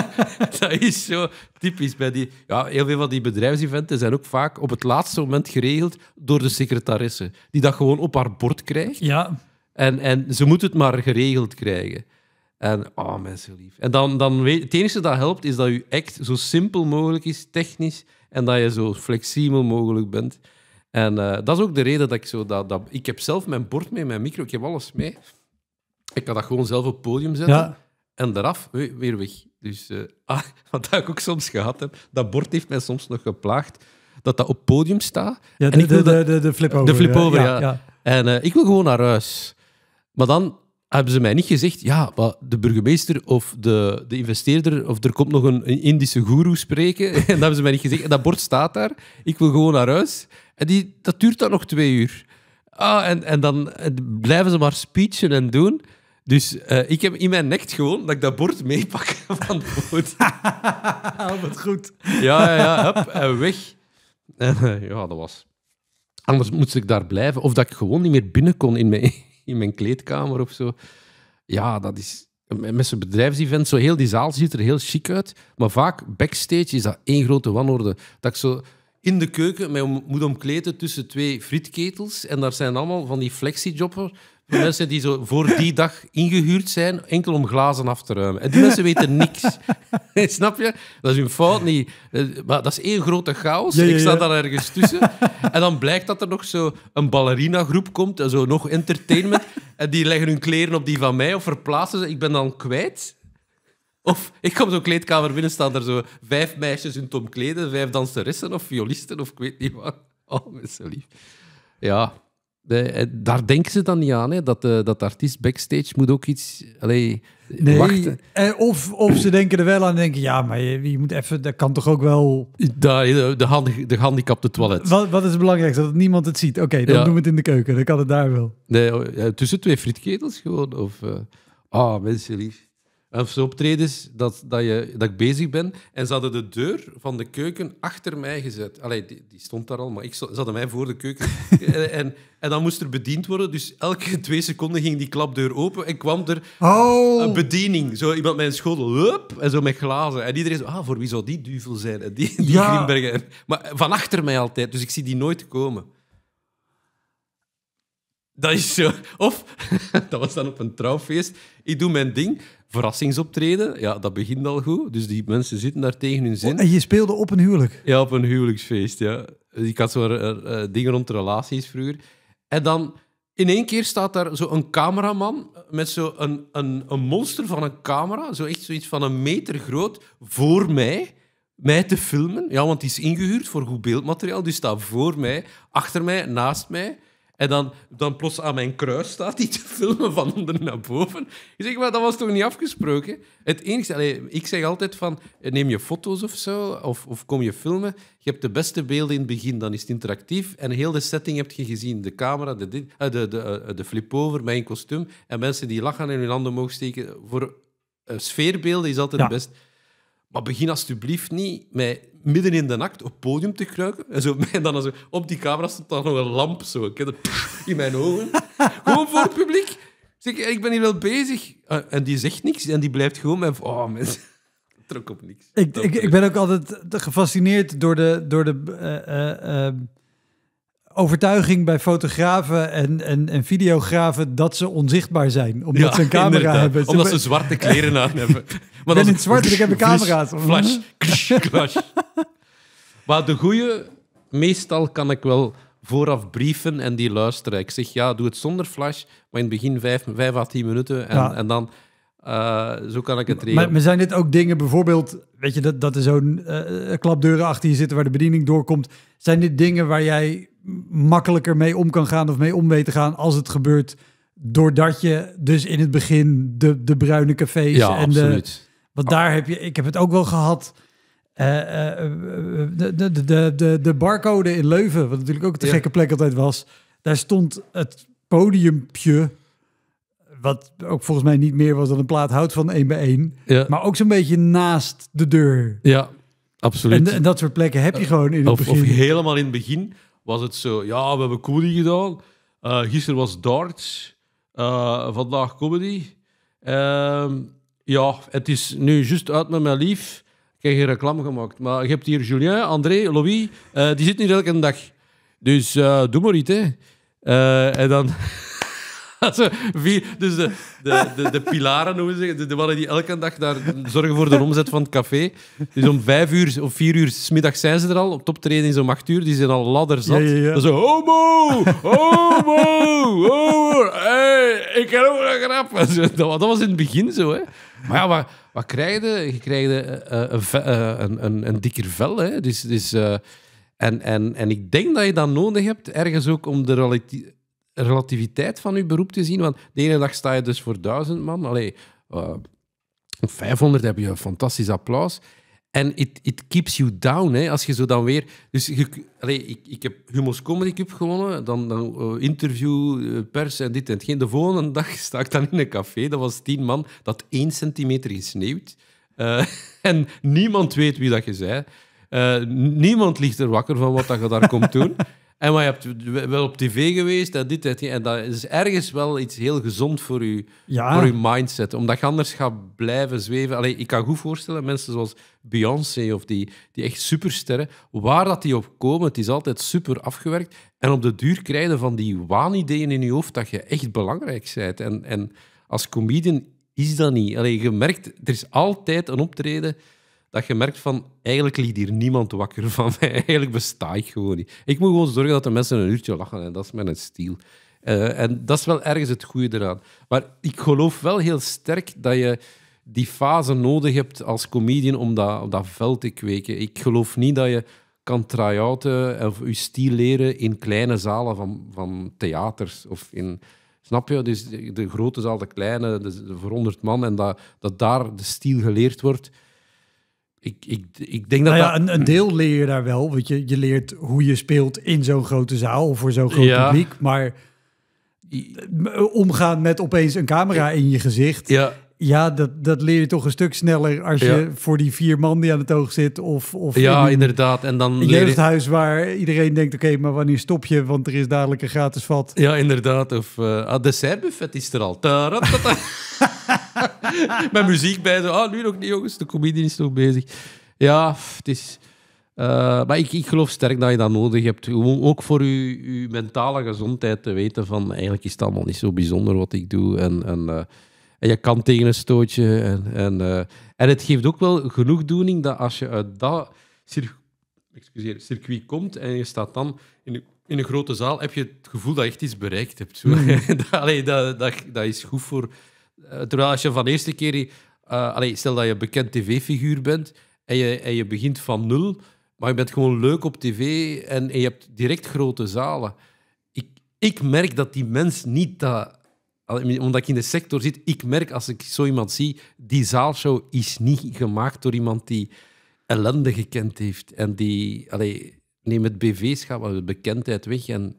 (laughs) dat is zo typisch bij die... Ja, heel veel van die bedrijfseventen zijn ook vaak op het laatste moment geregeld door de secretaresse. Die dat gewoon op haar bord krijgt. Ja. En, en ze moeten het maar geregeld krijgen. En, ah, oh, mensen lief. En dan, dan weet, het enige dat helpt, is dat je echt zo simpel mogelijk is, technisch, en dat je zo flexibel mogelijk bent. En eh, dat is ook de reden dat ik zo... Dat, dat, ik heb zelf mijn bord mee, mijn micro, ik heb alles mee. Ik kan dat gewoon zelf op het podium zetten. En daaraf weer, weg. Dus uh, (laughs) wat ik ook soms gehad heb, dat bord heeft mij soms nog geplaagd, dat dat op het podium staat. Ja, de, en de, de, de, flip-over. De flip-over, ja. En eh, ik wil gewoon naar huis. Maar dan hebben ze mij niet gezegd, ja, maar de burgemeester of de, de investeerder, of er komt nog een, Indische guru spreken. (laughs) En dan hebben ze mij niet gezegd. dat bord staat daar. Ik wil gewoon naar huis. En die, dat duurt dan nog twee uur. Ah, en, en dan blijven ze maar speechen en doen. Dus eh, ik heb in mijn nek gewoon dat ik dat bord meepak (laughs) van de boot. (laughs) Oh, goed. Ja, ja, ja. Hup, en weg. ja, dat was... Anders moest ik daar blijven. Of dat ik gewoon niet meer binnen kon in mijn in mijn kleedkamer of zo. Ja, dat is... Met zijn bedrijfsevent, zo heel die zaal ziet er heel chic uit. Maar vaak backstage is dat één grote wanorde. Dat ik zo in de keuken moet omkleden tussen twee frietketels. En daar zijn allemaal van die flexi-joppers. Mensen die zo voor die dag ingehuurd zijn, enkel om glazen af te ruimen. En die mensen weten niks. (laughs) Snap je? Dat is hun fout niet. Eh, maar dat is één grote chaos. Ik sta daar ergens tussen. En dan blijkt dat er nog zo een ballerina groep komt, en zo nog entertainment. En die leggen hun kleren op die van mij of verplaatsen ze. Ik ben dan kwijt. Of ik kom zo'n kleedkamer binnen, staan er zo vijf meisjes in tom kleden, vijf danseressen of violisten of ik weet niet wat. Oh, mensen lief. Ja, eh, daar denken ze dan niet aan, hè? Dat, eh, dat artiest backstage moet ook iets wachten. Eh, of, of ze denken er wel aan en denken, ja, maar je, moet even, dat kan toch ook wel... De, de, handi, de gehandicapte toilet. Wat, wat is het belangrijkste? Dat niemand het ziet. Oké, dan doen we het in de keuken, dan kan het daar wel. Nee, oh, tussen twee frietketels gewoon. Of, ah, mensen lief of zo optredens dat, dat, je, dat ik bezig ben. En ze hadden de deur van de keuken achter mij gezet. Allee, die, die stond daar al, maar ik, zat hadden mij voor de keuken. (laughs) en, en, dan moest er bediend worden. Dus elke twee seconden ging die klapdeur open en kwam er oh. een bediening. Zo iemand met een schotel, hup, en zo met glazen. En iedereen zo, ah, voor wie zou die duvel zijn? En die, die Grimbergen. Maar van achter mij altijd, dus ik zie die nooit komen. Dat is zo. Of, (laughs) dat was dan op een trouwfeest. Ik doe mijn ding verrassingsoptreden. Ja, dat begint al goed. Dus die mensen zitten daar tegen hun zin. Oh, en je speelde op een huwelijk? Ja, op een huwelijksfeest, ja. Ik had zo eh, eh, dingen rond relaties vroeger. En dan in één keer staat daar zo'n cameraman met zo'n een, een, een monster van een camera, zo echt zoiets van een meter groot, voor mij, mij te filmen. Ja, want die is ingehuurd voor goed beeldmateriaal, dus staat voor mij, achter mij, naast mij. En dan, dan plots aan mijn kruis staat die te filmen van onder naar boven. Ik zeg, maar dat was toch niet afgesproken? Het enige, ik zeg altijd van, neem je foto's of zo, of, of kom je filmen. Je hebt de beste beelden in het begin, dan is het interactief. En heel de setting heb je gezien. De camera, de, eh, de, de, eh, de, flip-over, mijn kostuum. En mensen die lachen en hun handen mogen steken. Voor uh, sfeerbeelden is altijd het best. Maar begin alsjeblieft niet met midden in de nacht op podium te kruipen. En, zo, en (laughs) dan zo, op die camera stond dan nog een lamp zo, ik in mijn ogen. (laughs) Gewoon voor het publiek. Zeg, ik ben hier wel bezig. Ah, en die zegt niks en die blijft gewoon met... Oh, mensen (laughs) trok op niks. Ik, ik, ik, ben ook altijd gefascineerd door de, door de eh, eh, eh, overtuiging bij fotografen en, en, en videografen dat ze onzichtbaar zijn. Omdat ze een camera hebben. Omdat ze zwarte kleren aan hebben. Maar (laughs) ik ben in het zwart ik heb een (laughs) camera's. Flash, flash, flash. maar de goede, meestal kan ik wel vooraf brieven en die luisteren. Ik zeg, ja, doe het zonder flash, maar in het begin 5, 5 à 10 minuten. En, en dan... Eh, zo kan ik het regelen. Maar, zijn dit ook dingen, bijvoorbeeld, weet je, dat, dat er zo'n eh, klapdeuren achter je zitten waar de bediening doorkomt. Zijn dit dingen waar jij makkelijker mee om kan gaan of mee om weet te gaan als het gebeurt. Doordat je dus in het begin de, de bruine cafés ja, en absoluut. de. Want daar heb je, ik heb het ook wel gehad. de, de, de, de, de barcode in Leuven, wat natuurlijk ook een gekke plek altijd was. Daar stond het podiumpje wat ook volgens mij niet meer was dan een plaat hout van één bij één. Maar ook zo'n beetje naast de deur. Ja, absoluut. En, dat soort plekken heb je gewoon in het of, begin. Of helemaal in het begin was het zo, ja, we hebben comedy gedaan. Uh, gisteren was darts, uh, vandaag comedy. Ehm, ja, het is nu juist uit met mijn lief. Ik heb geen reclame gemaakt. Maar je hebt hier Julien, André, Louis. Eh, die zitten hier elke dag. Dus doe maar iets, hè. en dan... (laughs) (laughs) dus de, de, de, pilaren, noemen ze de, de mannen die elke dag daar zorgen voor de omzet van het café. Dus om vijf uur of vier uur smiddag zijn ze er al. Op toptraining om acht uur. Die zijn al ladder zat. Ja, ja, zo, homo! Homo! homo hey, ik heb ook een grap. (laughs) Dat, was in het begin zo, hè. Maar ja, wat, wat krijg je? Je krijgt eh, eh, eh, een, een, een, dikker vel, hè. Dus... dus en, en, en ik denk dat je dat nodig hebt, ergens ook om de relatie relativiteit van je beroep te zien. Want de ene dag sta je dus voor duizend man. Allee, 500 eh, heb je een fantastisch applaus. En it, it keeps you down. Hè, als je zo dan weer. Dus je, ik, ik heb Humo's Comedy Cup gewonnen. Dan, dan eh, interview, eh, pers en dit en hetgeen. De volgende (laughs) dag sta ik dan in een café. Dat was tien man. Dat één centimeter gesneeuwd. (laughs) en niemand weet wie dat je zei. niemand ligt er wakker van wat dat je daar komt doen. (laughs) En maar je hebt wel op tv geweest en dit En dat is ergens wel iets heel gezond voor je, voor je mindset. Omdat je anders gaat blijven zweven. Allee, ik kan goed voorstellen, mensen zoals Beyoncé of die, die echt supersterren, waar dat die op komen, het is altijd super afgewerkt. En op de duur krijgen van die waanideeën in je hoofd dat je echt belangrijk bent. En, en als comedian is dat niet. Allee, je merkt, er is altijd een optreden dat je merkt van, eigenlijk ligt hier niemand wakker (laughs) van mij. Eigenlijk besta ik gewoon niet. Ik moet gewoon zorgen dat de mensen een uurtje lachen en dat is mijn stijl. Eh, en dat is wel ergens het goede eraan. Maar ik geloof wel heel sterk dat je die fase nodig hebt als comedian om dat, om veld te kweken. Ik geloof niet dat je kan try-outen of je stil leren in kleine zalen van, van theaters of in... Snap je? Dus de grote zaal, de kleine, de, voor 100 man. En dat, dat daar de stijl geleerd wordt. Ik, ik, ik denk dat... Nou ja, Een, een, deel leer je daar wel. Want je, je leert hoe je speelt in zo'n grote zaal of voor zo'n groot publiek. Maar omgaan met opeens een camera in je gezicht. Ja, ja dat, dat leer je toch een stuk sneller als je voor die vier man die aan het oog zit. Of, of ja, inderdaad. En dan in huis waar iedereen denkt, oké, maar wanneer stop je? Want er is dadelijk een gratis vat. Ja, inderdaad. Of uh, ah, is er al. (laughs) (laughs) Met muziek bij. Zo. Oh, nu nog niet, jongens. De comedian is nog bezig. Ja, het is... Eh, maar ik, ik geloof sterk dat je dat nodig hebt. Ook voor je, mentale gezondheid te weten van... Eigenlijk is het allemaal niet zo bijzonder wat ik doe. En, en, eh, en je kan tegen een stootje. En, en, eh, en het geeft ook wel genoegdoening dat als je uit dat cir circuit komt en je staat dan in in een grote zaal heb je het gevoel dat je echt iets bereikt hebt. Zo. Mm. (laughs) dat, dat, dat, is goed voor eh, terwijl als je van de eerste keer... Eh, stel dat je een bekend tv-figuur bent en je, en je begint van nul, maar je bent gewoon leuk op tv en, je hebt direct grote zalen. Ik, ik merk dat die mens niet dat omdat ik in de sector zit, ik merk als ik zo iemand zie, die zaalshow is niet gemaakt door iemand die ellende gekend heeft. En die, allee, neem het BV-schap, bekendheid weg en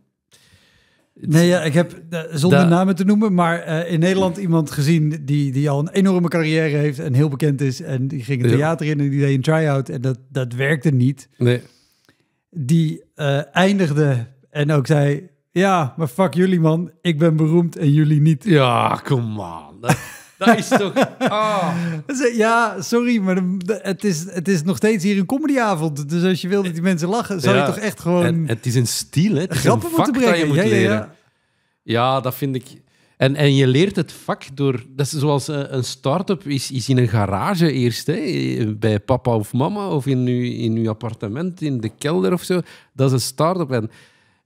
Nee, ja, ik heb eh, zonder namen te noemen, maar eh, in Nederland iemand gezien die, die al een enorme carrière heeft en heel bekend is. En die ging het theater in en die deed een try-out en dat, dat werkte niet. Nee. Die eh, eindigde en ook zei, ja, maar fuck jullie man, ik ben beroemd en jullie niet. Ja, kom on. Dat is toch... (laughs) Ah. Ja, sorry, maar het is, het is nog steeds hier een comedyavond. Dus als je wil dat die mensen lachen, zou je toch echt gewoon... het is een stil, hè. Het grappen is een vak dat je moet ja, leren. Ja, ja, dat vind ik... En, en je leert het vak door... Dat is zoals eh, een start-up is, is in een garage eerst, hè, bij papa of mama, of in je in uw appartement, in de kelder of zo. Dat is een start-up. En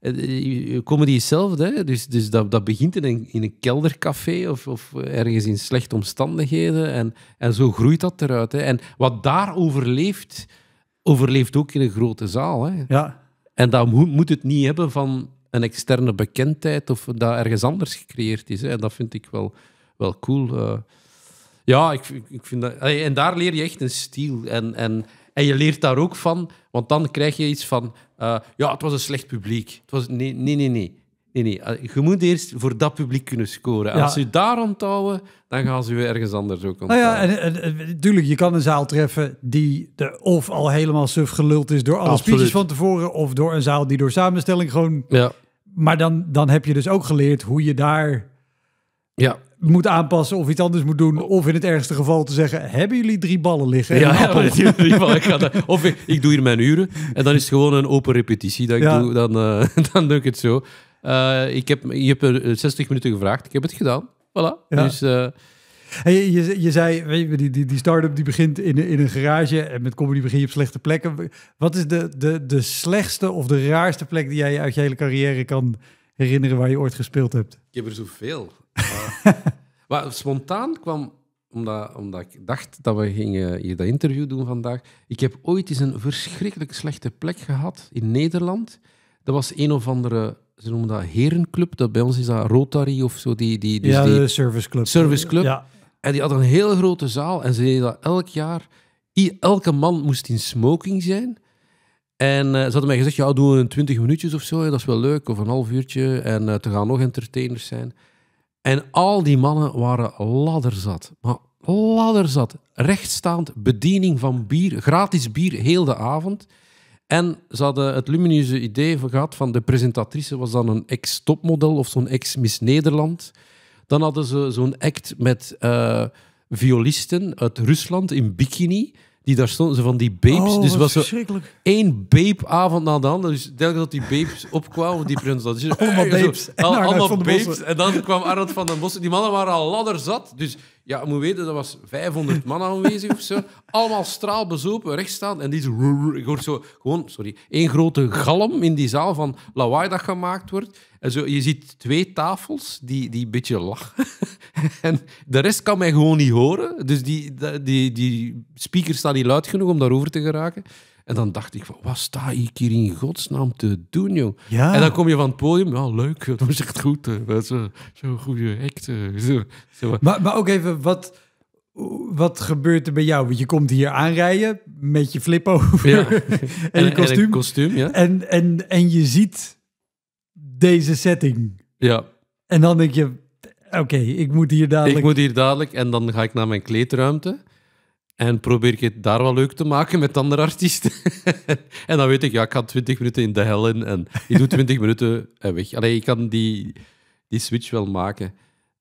eh, eh, comedy is hetzelfde. Dus, dus dat, dat begint in een, in een keldercafé of, of ergens in slechte omstandigheden. En, en zo groeit dat eruit. Hè. En wat daar overleeft, overleeft ook in een grote zaal. Hè. Ja. En dat moet, moet het niet hebben van een externe bekendheid of dat ergens anders gecreëerd is. Hè. En dat vind ik wel, wel cool. Eh. ja, ik, ik vind En daar leer je echt een stijl. En... en en je leert daar ook van, want dan krijg je iets van... Eh, ja, het was een slecht publiek. Het was, nee, nee, nee, nee. Nee, nee. Eh, je moet eerst voor dat publiek kunnen scoren. Als ze daar onthouden, dan gaan ze weer ergens anders ook onthouden. Nou ja, en, je kan een zaal treffen die de, of al helemaal suf geluld is door alle speeches van tevoren, of door een zaal die door samenstelling gewoon... Ja. Maar dan, dan heb je dus ook geleerd hoe je daar ja moet aanpassen of iets anders moet doen. Oh. Of in het ergste geval te zeggen, hebben jullie drie ballen liggen? Ja, (laughs) ik ga of ik, doe hier mijn uren. En dan is het gewoon een open repetitie dat ik doe. Dan, eh, (laughs) dan doe ik het zo. Eh, ik heb, je hebt 60 eh, minuten gevraagd. Ik heb het gedaan. Voilà. Dus... je, je, je, zei, die, die, die start-up die begint in, in een garage en met comedy begin je op slechte plekken. Wat is de, de, de slechtste of de raarste plek die jij uit je hele carrière kan herinneren waar je ooit gespeeld hebt? Ik heb er zoveel. (laughs) maar spontaan kwam, omdat, omdat ik dacht dat we gingen hier dat interview doen vandaag. Ik heb ooit eens een verschrikkelijk slechte plek gehad in Nederland. Dat was een of andere ze noemen dat herenclub. Dat bij ons is dat Rotary of zo. Die, die, dus ja, de serviceclub. Serviceclub. Ja. En die had een hele grote zaal. En ze deden dat elk jaar. Elke man moest in smoking zijn. En uh, ze hadden mij gezegd, ja, doen we een twintig minuutjes of zo. dat is wel leuk. Of een half uurtje. En uh, er gaan nog entertainers zijn. En al die mannen waren ladderzat. Maar ladderzat. Rechtstaand, bediening van bier, gratis bier, heel de avond. En ze hadden het lumineuze idee gehad van de presentatrice was dan een ex-topmodel of zo'n ex-Miss Nederland. Dan hadden ze zo'n act met eh, violisten uit Rusland in bikini die daar stonden, ze van die babes. Oh, dus was zo één avond na de andere. Dus telkens dat die babes opkwamen, die prins dat. Dus, allemaal babes. allemaal babes. En dan kwam Arnold van den Bossen. Die mannen waren al ladder zat. Dus ja, je moet weten, dat was 500 man aanwezig of zo. Allemaal straalbezopen, rechtstaan En die zo... Ik hoor zo gewoon, sorry, één grote galm in die zaal van lawaai dat gemaakt wordt. En zo, je ziet twee tafels die, die een beetje lachen. (laughs) en de rest kan mij gewoon niet horen. Dus die, die, die speakers staan niet luid genoeg om daarover te geraken. En dan dacht ik, van, wat sta ik hier in godsnaam te doen, jong? Ja. En dan kom je van het podium, ja, leuk, (laughs) dat was echt goed. Eh, eh, zo'n goede act. Eh, zo, Maar, maar ook even, wat, wat gebeurt er bij jou? Want je komt hier aanrijden met je flip over ja. en, je kostuum. En, een kostuum, ja. en, en, en je ziet deze setting. Ja. En dan denk je, oké, ik moet hier dadelijk... Ik moet hier dadelijk en dan ga ik naar mijn kleedruimte... En probeer je het daar wel leuk te maken met andere artiesten. (laughs) en dan weet ik, ja, ik ga 20 minuten in de hel en ik doe 20 minuten en weg. Allee, ik kan die, die switch wel maken.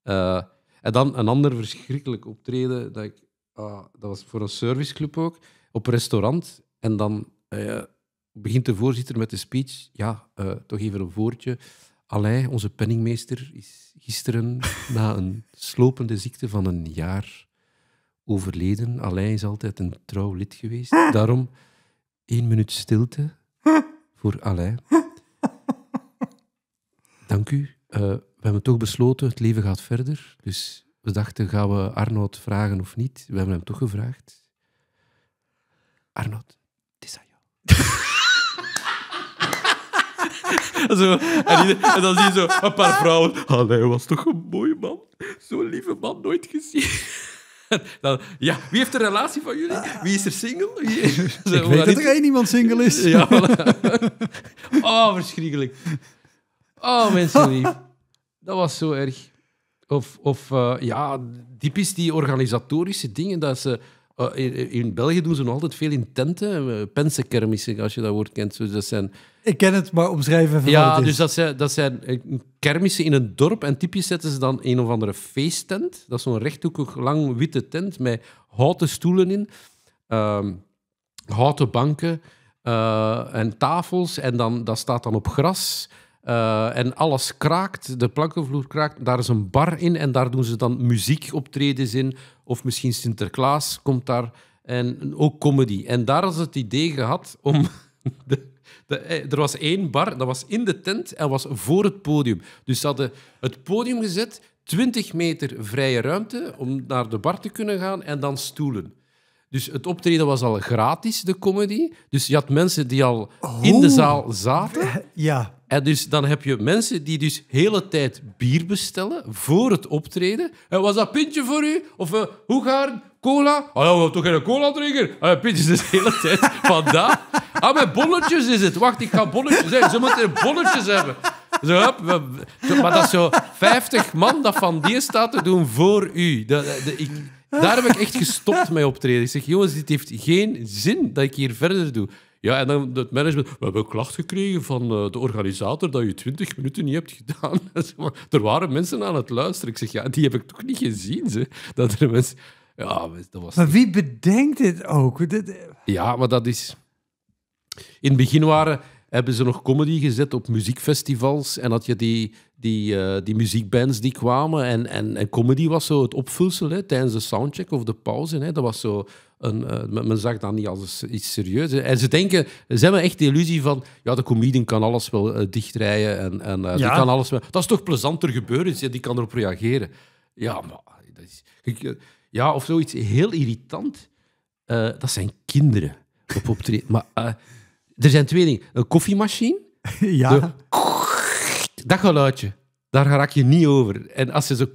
Eh, en dan een ander verschrikkelijk optreden. Dat, ik, ah, dat was voor een serviceclub ook, op een restaurant. En dan eh, begint de voorzitter met de speech. Ja, eh, toch even een voortje. alleen onze penningmeester, is gisteren na een slopende ziekte van een jaar overleden. Alain is altijd een trouw lid geweest. Daarom één minuut stilte voor Alain. Dank u. Uh, we hebben toch besloten, het leven gaat verder. Dus we dachten, gaan we Arnoud vragen of niet? We hebben hem toch gevraagd. Arnoud, het is aan jou. (laughs) zo, en, dan zien je een paar vrouwen. Allee, was toch een mooie man. Zo'n lieve man, nooit gezien. (laughs) ja, wie heeft een relatie van jullie? Ah. Wie is er single? Wie... Ik (laughs) weet dat er geen iemand single is. Ja, (laughs) Oh, verschrikkelijk. Oh, mensen lief. Dat was zo erg. Of, of uh, ja, typisch die organisatorische dingen dat ze eh, eh, in België doen ze nog altijd veel in tenten. Eh, pensenkermissen, als je dat woord kent. Dus dat zijn... Ik ken het, maar omschrijven van ja, dus dat zijn, dat zijn kermissen in een dorp. En typisch zetten ze dan een of andere feesttent. Dat is zo'n rechthoekig, lang, witte tent met houten stoelen in. Um, houten banken en tafels. En dan, dat staat dan op gras... Eh, en alles kraakt, de plankenvloer kraakt. Daar is een bar in en daar doen ze dan muziekoptredens in. Of misschien Sinterklaas komt daar. En ook comedy. En daar was het idee gehad om. (laughs) De, eh, er was één bar, dat was in de tent en was voor het podium. Dus ze hadden het podium gezet, 20 meter vrije ruimte om naar de bar te kunnen gaan en dan stoelen. Dus het optreden was al gratis, de comedy. Dus je had mensen die al in de zaal zaten. Ja. En dus dan heb je mensen die dus hele tijd bier bestellen voor het optreden. En eh, was dat pintje voor u? Of eh, hoe gaan? Cola? Oh ja, we toch geen cola drinken? Ah, pintjes is de hele tijd (laughs) Vandaar. Ah, met bonnetjes is het. Wacht, ik ga bonnetjes hebben. Ze moeten bonnetjes hebben. Zo, maar dat is zo 50 man dat van die staat te doen voor u. Eh, ik, daar heb ik echt gestopt met optreden. Ik zeg, jongens, dit heeft geen zin dat ik hier verder doe. Ja, en dan het management. We hebben klacht gekregen van eh, de organisator dat je twintig minuten niet hebt gedaan. (laughs) er waren mensen aan het luisteren. Ik zeg, ja, die heb ik toch niet gezien, ze. Dat er mensen... Ja, dat was... Maar wie bedenkt dit ook? Dat... Ja, maar dat is... In het begin waren hebben ze nog comedy gezet op muziekfestivals. En had je die, die, eh, die muziekbands die kwamen. En, en, en comedy was zo het opvulsel tijdens de soundcheck of de pauze. Hè. Dat was zo een, eh, men zag dat niet als iets serieus. En ze denken, ze hebben echt de illusie van, ja, de comedian kan alles wel eh, dichtrijden en, en eh, die kan alles wel... Dat is toch plezanter gebeuren, dus die kan erop reageren. Ja, maar dat is... Ja, of zoiets heel irritant. dat zijn kinderen op optreden. Maar er zijn twee dingen. Een koffiemachine. (laughs) Ja. Dat geluidje. Daar raak je niet over. En als ze zo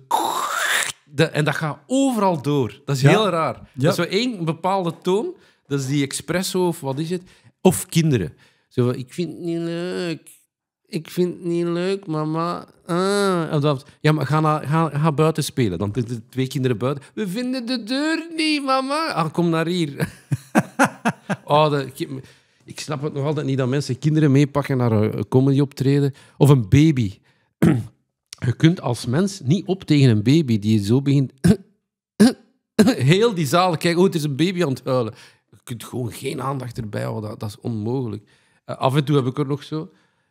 en dat gaat overal door. Dat is heel raar. Dat is zo één bepaalde toon. Dat is die expresso of wat is het? Of kinderen. Zo ik vind het niet leuk. Ik vind het niet leuk, mama. Ah, dat, ja, maar ga, naar, ga, ga buiten spelen. Dan de twee kinderen buiten. We vinden de deur niet, mama. Ah, kom naar hier. (laughs) oh, ik, ik, snap het nog altijd niet dat mensen kinderen meepakken naar een comedy optreden. Of een baby je kunt als mens niet op tegen een baby die zo begint. (coughs) Heel die zaal kijken, oh, het is een baby aan het huilen. Je kunt gewoon geen aandacht erbij houden, dat, dat is onmogelijk. Eh, af en toe heb ik er nog zo.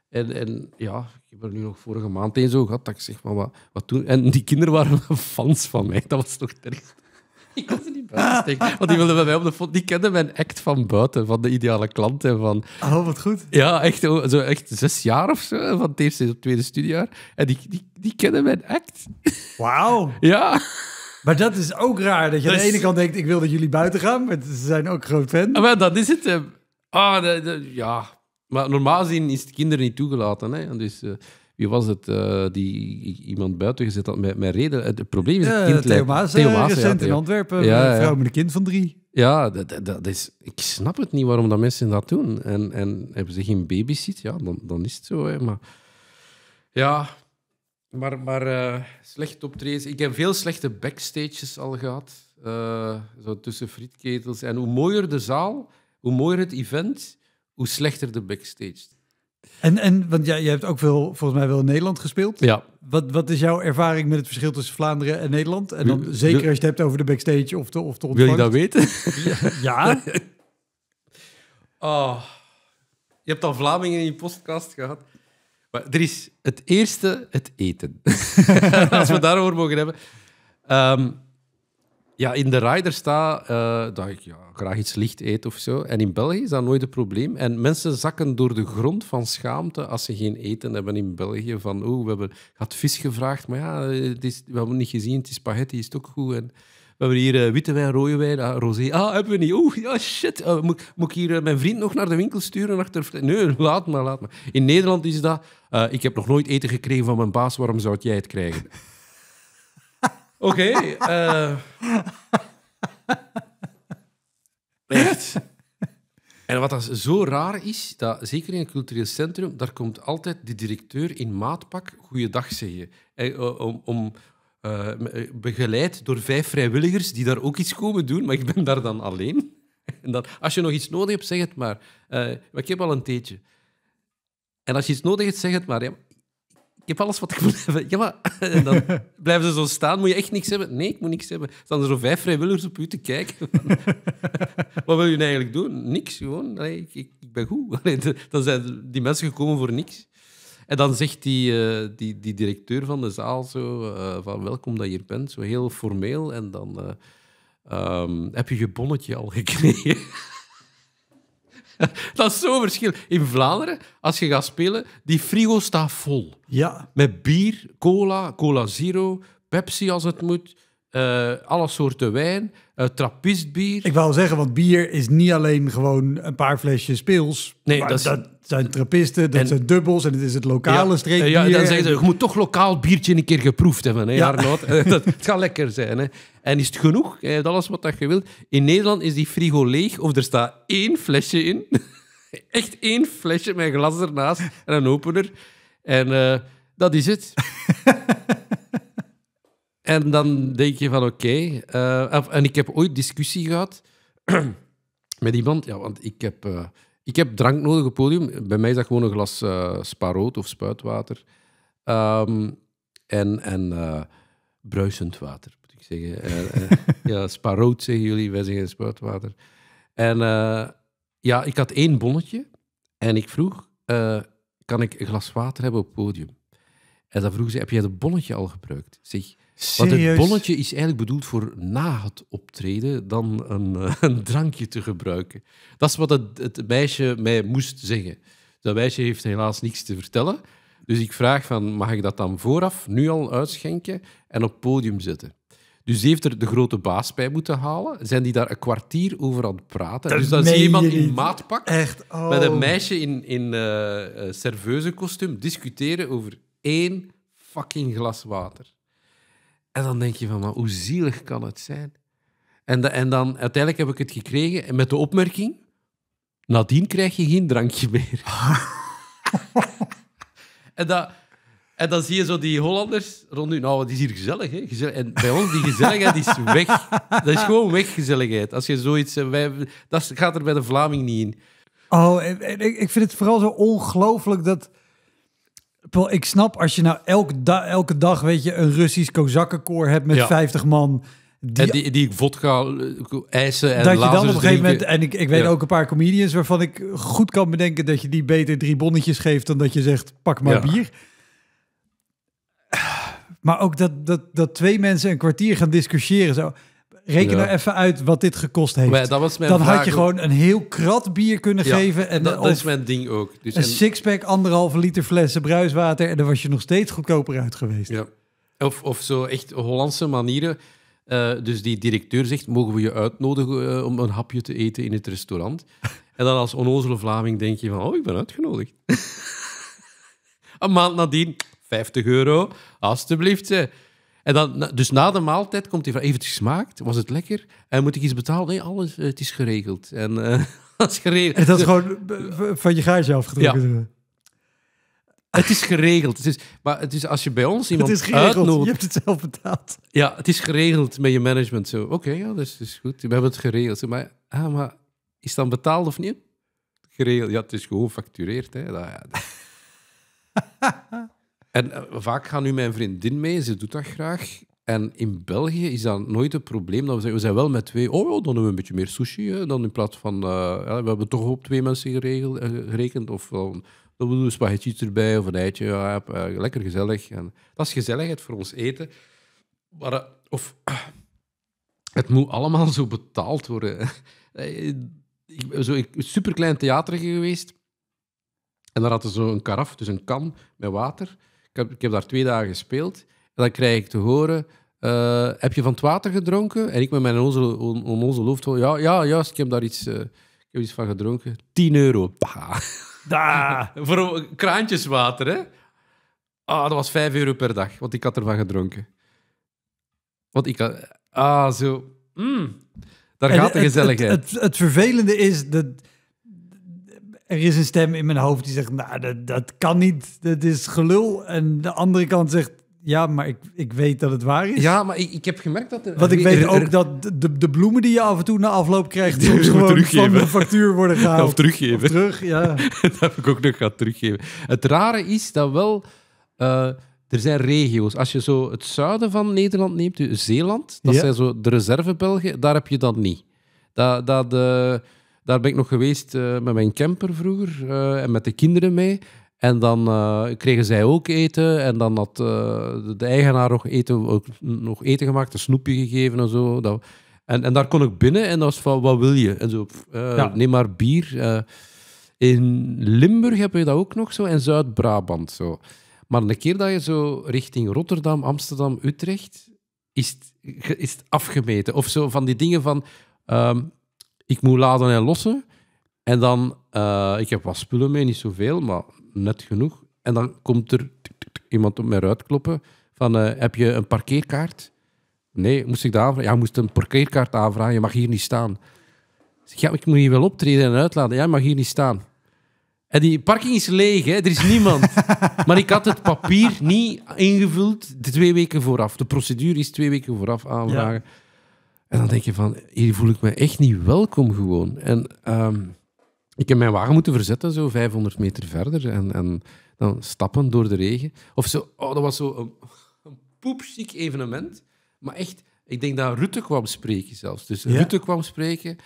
En, en ja, ik heb er nu nog vorige maand een zo gehad dat ik zeg, maar wat, wat doen... En die kinderen waren (laughs) fans van mij, dat was toch terecht. Want die wilde bij mij op de Die kende mijn act van buiten, van de ideale klant. En van, oh, wat goed. Ja, echt, oh, zo, echt zes jaar of zo, van het eerste tot tweede studiejaar. En die, die, die kende mijn act. Wauw. (laughs) ja. Maar dat is ook raar, dat je aan de ene kant denkt, ik wil dat jullie buiten gaan, maar ze zijn ook groot fan. Ah, maar dat is het. Eh, ah, oh, ja. Maar normaal gezien is het kinderen niet toegelaten. Hè? Dus... Uh, wie was het eh, die iemand buiten gezet had met, met reden? Het probleem is eh, het kind Theo eh, recent in Antwerpen. Ja, vrouw met een kind van drie. Ja, dat, dat, is, ik snap het niet waarom dat mensen dat doen. En, en hebben ze geen babysit? Ja, dan, dan is het zo. Hè. Maar ja, maar, maar uh, slecht optreden. Ik heb veel slechte backstages al gehad. zo tussen frietketels. En hoe mooier de zaal, hoe mooier het event, hoe slechter de backstage. En, en want jij, jij hebt ook veel, volgens mij wel in Nederland gespeeld. Ja. Wat, wat is jouw ervaring met het verschil tussen Vlaanderen en Nederland? En dan zeker als je het hebt over de backstage of de, of de ontvangst. Wil je dat weten? (laughs) Ja. oh. Je hebt al Vlamingen in je podcast gehad. Maar er is het eerste het eten. (laughs) als we daarover mogen hebben. Um, ja, in de rider staat eh, dat ik ja, graag iets licht eet of zo. En in België is dat nooit een probleem. En mensen zakken door de grond van schaamte als ze geen eten hebben in België. Van, oh, we hebben had vis gevraagd, maar ja, het is, we hebben het niet gezien. Het is spaghetti is toch goed. En we hebben hier eh, witte wijn, rode wijn, uh, rosé. Ah, hebben we niet. Oh, ja, shit. Eh, moet, moet, ik hier mijn vriend nog naar de winkel sturen? Achter... Nee, (laughs) laat maar, laat maar. In Nederland is dat... ik heb nog nooit eten gekregen van mijn baas, waarom zou jij het krijgen? Oké. Eh, (laughs) echt? En wat dat zo raar is, dat zeker in een cultureel centrum, daar komt altijd de directeur in maatpak goeiedag zeggen. En, eh, om, om eh, begeleid door vijf vrijwilligers die daar ook iets komen doen, maar ik ben daar dan alleen. (laughs) En als je nog iets nodig hebt, zeg het maar. ik heb al een theetje. En als je iets nodig hebt, zeg het maar. Ja, heb alles wat ik moet (laughs) hebben. Ja, maar... Eh, en dan (laughs) blijven ze zo staan. Moet je echt niks hebben? Nee, ik moet niks hebben. Staan er zo vijf vrijwilligers op u te kijken. (laughs) wat wil je nou eigenlijk doen? Niks, gewoon. Allee, ik, ik, ben goed. dan zijn die mensen gekomen voor niks. En dan zegt die, eh, die, die directeur van de zaal zo... Eh, van welkom dat je hier bent. Zo heel formeel. En dan... Ehm, heb je je bonnetje al gekregen? (laughs) dat is zo'n verschil. In Vlaanderen, als je gaat spelen, die frigo staat vol. Ja. Met bier, cola, cola zero, Pepsi als het moet uh, alle soorten wijn, uh, trappistbier. Ik wou zeggen, want bier is niet alleen gewoon een paar flesjes pils. Nee, dat, zijn trappisten, dat zijn dubbels en het is het lokale ja, streekbier. Eh, ja, dan zeggen ze, je moet toch lokaal biertje een keer geproefd hebben, hè, ja. dat, het gaat lekker zijn. Hè. En is het genoeg? Je hebt alles wat je wilt. In Nederland is die frigo leeg of er staat één flesje in. (laughs) Echt één flesje met glas ernaast en een opener. En dat is het. (laughs) En dan denk je van oké. Eh, en ik heb ooit discussie gehad (clears throat) met iemand. Ja, want ik heb, eh, ik heb drank nodig op podium. Bij mij is dat gewoon een glas uh, eh, sparoot of spuitwater. Ehm, en en bruisend water, moet ik zeggen. ja, (laughs) sparoot zeggen jullie, wij zeggen spuitwater. En ja, ik had één bonnetje. En ik vroeg, kan ik een glas water hebben op podium? En dan vroeg ze, heb jij dat bonnetje al gebruikt? Zeg, want het bonnetje is eigenlijk bedoeld voor na het optreden dan een, eh, (laughs) een drankje te gebruiken. Dat is wat het, het, meisje mij moest zeggen. Dat meisje heeft helaas niets te vertellen. Dus ik vraag van, mag ik dat dan vooraf nu al uitschenken en op podium zetten? Dus die heeft er de grote baas bij moeten halen. Zijn die daar een kwartier over aan het praten? dus dan zie je iemand in maatpak met een oh. meisje in, in uh, kostuum discussiëren over één fucking glas water. En dan denk je van, maar hoe zielig kan het zijn? En, en dan uiteindelijk heb ik het gekregen met de opmerking, nadien krijg je geen drankje meer. (laughs) en dat... En dan zie je zo die Hollanders rond u. Nou, het is hier gezellig, hè? Gezellig. En bij ons, die gezelligheid is weg. Dat is gewoon weggezelligheid. Als je zoiets... Eh, wij, dat gaat er bij de Vlaming niet in. Oh, en, ik vind het vooral zo ongelooflijk dat ik snap als je nou elke, elke dag weet je, een Russisch kozakkenkoor hebt met ja. 50 man. Die, en die, die vodka eisen eh, en Dat je dan op een dus gegeven moment... En ik, ik weet ook een paar comedians waarvan ik goed kan bedenken... dat je die beter drie bonnetjes geeft dan dat je zegt, pak maar bier. Maar ook dat, dat, dat twee mensen een kwartier gaan discussiëren. Zo. Reken er nou even uit wat dit gekost heeft. Dan had je gewoon een heel krat bier kunnen geven. En dat, is mijn ding ook. Dus een sixpack, anderhalve liter flessen bruiswater. En dan was je nog steeds goedkoper uit geweest. Ja. Of, of zo echt Hollandse manieren. Eh, dus die directeur zegt, mogen we je uitnodigen eh, om een hapje te eten in het restaurant? (laughs) en dan als onnozele Vlaming denk je van, oh, ik ben uitgenodigd. (laughs) een maand nadien, 50 euro, alstublieft. Hè. Eh. En dan, dus na de maaltijd komt hij van, heeft het gesmaakt? Was het lekker? En moet ik iets betalen? Nee, alles, eh, het is geregeld. En eh, (laughs) dat is geregeld. En is gewoon eh, van je gaasje afgedrukt. Ja. Het is geregeld. Het is, maar het is als je bij ons iemand het is geregeld, Je hebt het zelf betaald. Ja, het is geregeld met je management. Zo, oké, ja, dat is, goed. We hebben het geregeld. Maar, ah, maar is het dan betaald of niet? Geregeld. Ja, het is gewoon factureerd. Hè. Dat, ja. (laughs) En eh, vaak gaan nu mijn vriendin mee, ze doet dat graag. En in België is dat nooit een probleem. Dat we, zeggen, we zijn wel met twee. Oh, dan hebben we een beetje meer sushi. Hè, dan in plaats van. Eh, we hebben toch op twee mensen geregeld, eh, gerekend. Of dan doen we spaghetti erbij of een eitje. Ja, lekker gezellig. En dat is gezelligheid voor ons eten. Maar, of, het moet allemaal zo betaald worden. (laughs) ik ben zo een superklein theater geweest. En daar hadden ze een karaf, dus een kan met water ik heb daar twee dagen gespeeld. En dan krijg ik te horen... Eh, heb je van het water gedronken? En ik met mijn onze on, hoofd... Ja, ja, juist, ik heb daar iets, eh, ik heb iets van gedronken. 10 euro. (laughs) Voor kraantjeswater, hè? Ah, dat was 5 euro per dag, want ik had ervan gedronken. Want ik had... Ah, zo... Mm. Daar gaat de gezelligheid. Het, het, het, vervelende is... dat er is een stem in mijn hoofd die zegt, nou, dat, dat kan niet, dat is gelul. En de andere kant zegt, ja, maar ik, ik weet dat het waar is. Ja, maar ik, ik heb gemerkt dat... Er, Want ik weet ook dat de, de bloemen die je af en toe na afloop krijgt... (laughs) soms gewoon teruggeven. van de factuur worden (laughs) gehaald. of teruggeven. terug, ja. (laughs) dat heb ik ook nog gehad, teruggeven. Het rare is dat wel... Eh, er zijn regio's. Als je zo het zuiden van Nederland neemt, Zeeland, dat zijn zo de reservebelgen, daar heb je dat niet. Dat... dat eh, daar ben ik nog geweest eh, met mijn camper vroeger eh, en met de kinderen mee. En dan eh, kregen zij ook eten. En dan had de eigenaar nog eten, ook, nog eten gemaakt, een snoepje gegeven en zo. Dat, en, en daar kon ik binnen en dat was van, wat wil je? En zo, neem maar bier. in Limburg heb je dat ook nog zo, en Zuid-Brabant zo. Maar een keer dat je zo richting Rotterdam, Amsterdam, Utrecht, is het, is afgemeten. Of zo van die dingen van... Ehm, ik moet laden en lossen. En dan, eh, ik heb wat spullen mee, niet zoveel, maar net genoeg. En dan komt er iemand op mij uitkloppen van, eh, heb je een parkeerkaart? Nee, moest ik dat aanvragen? Ja, moest een parkeerkaart aanvragen, je mag hier niet staan. Ik zeg, ja, ik moet hier wel optreden en uitladen. Ja, je mag hier niet staan. En die parking is leeg, hè? er is niemand. (laughs) maar ik had het papier niet ingevuld de twee weken vooraf. De procedure is twee weken vooraf aanvragen. En dan denk je van, hier voel ik me echt niet welkom gewoon. En ehm, ik heb mijn wagen moeten verzetten, zo 500 meter verder. En, en dan stappen door de regen. Of zo, oh, dat was zo een, een evenement. Maar echt, ik denk dat Rutte kwam spreken zelfs. Dus Rutte kwam spreken,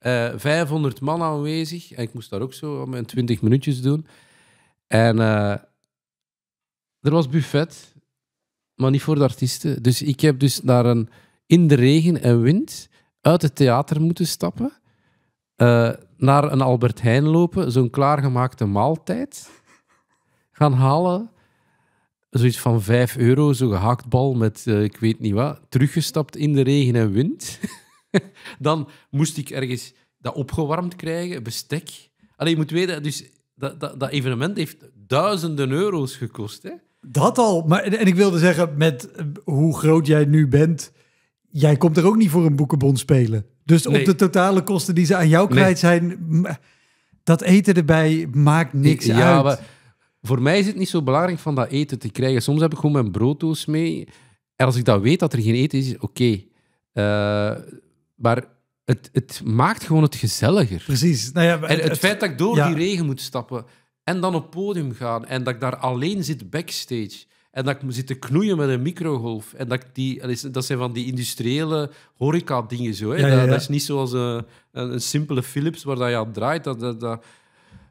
uh, eh, 500 man aanwezig. En ik moest daar ook zo mijn 20 minuutjes doen. En eh, er was buffet, maar niet voor de artiesten. Dus ik heb dus naar een in de regen en wind uit het theater moeten stappen, uh, naar een Albert Heijn lopen, zo'n klaargemaakte maaltijd gaan halen. Zoiets van 5 euro, zo'n gehaktbal met eh, ik weet niet wat, teruggestapt in de regen en wind. (laughs) Dan moest ik ergens dat opgewarmd krijgen, bestek. Alleen je moet weten, dus dat, dat, dat, evenement heeft duizenden euro's gekost. Hè? Dat al. Maar, en ik wilde zeggen, met eh, hoe groot jij nu bent, jij komt er ook niet voor een boekenbond spelen. Dus op de totale kosten die ze aan jou kwijt zijn, dat eten erbij maakt niks ja, uit. Maar voor mij is het niet zo belangrijk van dat eten te krijgen. Soms heb ik gewoon mijn brooddoos mee. En als ik dat weet dat er geen eten is, oké. Eh, maar het, het, maakt gewoon het gezelliger. Precies. Nou ja, en het, feit dat ik door die regen moet stappen en dan op podium gaan en dat ik daar alleen zit backstage. En dat ik zit te knoeien met een microgolf. En dat, die, dat zijn van die industriële horeca-dingen zo. Hè? Dat, is niet zoals eh, een, een, simpele Philips waar dat je aan draait. Dat, dat,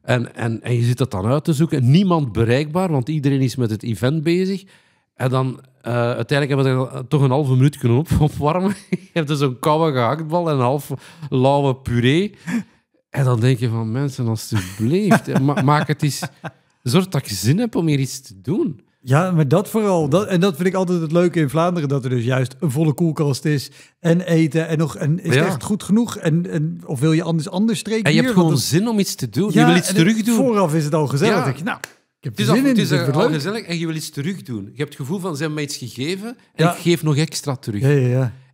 En, en, en je zit dat dan uit te zoeken. Niemand bereikbaar, want iedereen is met het event bezig. En dan eh, uiteindelijk hebben we toch een halve minuut kunnen opwarmen. (laughs) je hebt dus een koude gehaktbal en een half lauwe puree. En dan denk je van, mensen, alsjeblieft, ma maak het eens... Zorg dat ik zin heb om hier iets te doen. Ja, maar dat vooral. Dat, en dat vind ik altijd het leuke in Vlaanderen. Dat er dus juist een volle koelkast is. En eten. En, nog, en is het echt goed genoeg? En, en, of wil je anders anders streken? En je hebt gewoon zin om iets te doen. je wil iets terug doen. Vooraf is het al gezellig. nou, ik heb het is, zin al, in, het is al gezellig en je wil iets terug doen. Je hebt het gevoel van, ze hebben mij iets gegeven. En ik geef nog extra terug.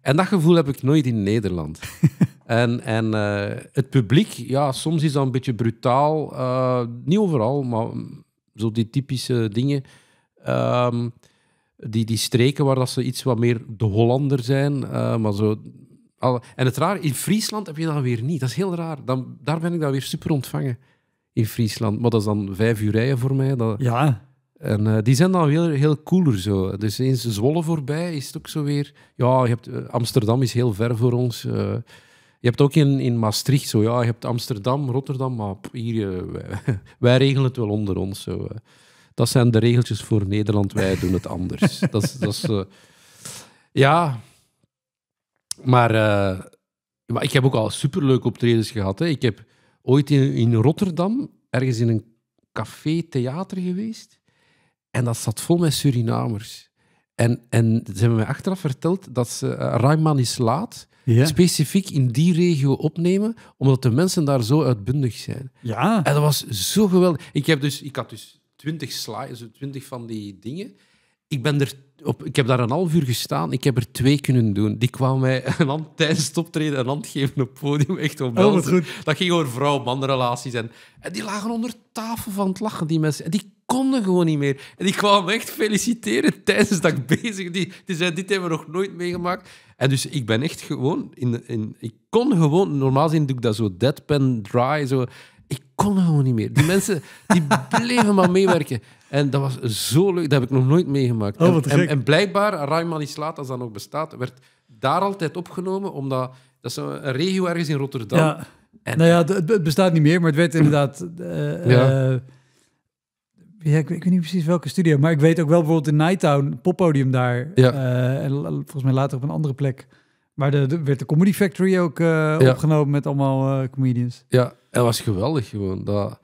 En dat gevoel heb ik nooit in Nederland. (laughs) En, en eh, het publiek, ja, soms is dat een beetje brutaal. Eh, niet overal, maar zo die typische dingen. Ehm, die, die streken waar dat ze iets wat meer de Hollander zijn. Eh, maar zo, En het raar, in Friesland heb je dat weer niet. Dat is heel raar. Dan, daar ben ik dan weer super ontvangen. In Friesland. Maar dat is dan vijf uur rijden voor mij. Dat... Ja. En eh, die zijn dan weer heel cooler zo. Dus eens Zwolle voorbij is het ook zo weer... Ja, je hebt, eh, Amsterdam is heel ver voor ons. je hebt ook in, in Maastricht zo... Ja, je hebt Amsterdam, Rotterdam, maar hier... (laughs) Wij, wij, regelen het wel onder ons zo dat zijn de regeltjes voor Nederland, wij doen het anders. (laughs) dat is, dat is eh, ja, maar, eh, maar ik heb ook al superleuke optredens gehad. Hè. Ik heb ooit in, in Rotterdam ergens in een café-theater geweest en dat zat vol met Surinamers. En, en ze hebben mij achteraf verteld dat ze uh, is laat specifiek in die regio opnemen, omdat de mensen daar zo uitbundig zijn. Ja. En dat was zo geweldig. Ik, heb dus, ik had dus twintig slides, twintig van die dingen. Ik, ben er op, ik heb daar een half uur gestaan. Ik heb er twee kunnen doen. Die kwam mij een hand tijdens het optreden een hand geven op het podium. Echt op oh, goed. Dat ging over vrouw-man relaties. En, en die lagen onder tafel van het lachen, die mensen. En die konden gewoon niet meer. En ik kwam echt feliciteren tijdens dat ik (laughs) bezig die, die zeiden dit hebben we nog nooit meegemaakt. En dus ik ben echt gewoon... In, in, ik kon gewoon... Normaal gezien doe ik dat zo deadpan, dry, zo kon gewoon niet meer. Die mensen die (laughs) bleven maar meewerken. En dat was zo leuk, dat heb ik nog nooit meegemaakt. Oh, en, en, en, blijkbaar, Raimani Slaat, als dat nog bestaat, werd daar altijd opgenomen, omdat dat is een regio ergens in Rotterdam. Ja. En, nou ja, het bestaat niet meer, maar het werd inderdaad. Eh, ja. Eh, ik, weet niet precies welke studio, maar ik weet ook wel bijvoorbeeld in Nighttown, poppodium daar. Ja. Eh, en volgens mij later op een andere plek maar de, werd de Comedy Factory ook eh, opgenomen met allemaal eh, comedians. Ja, dat was geweldig gewoon. Dat...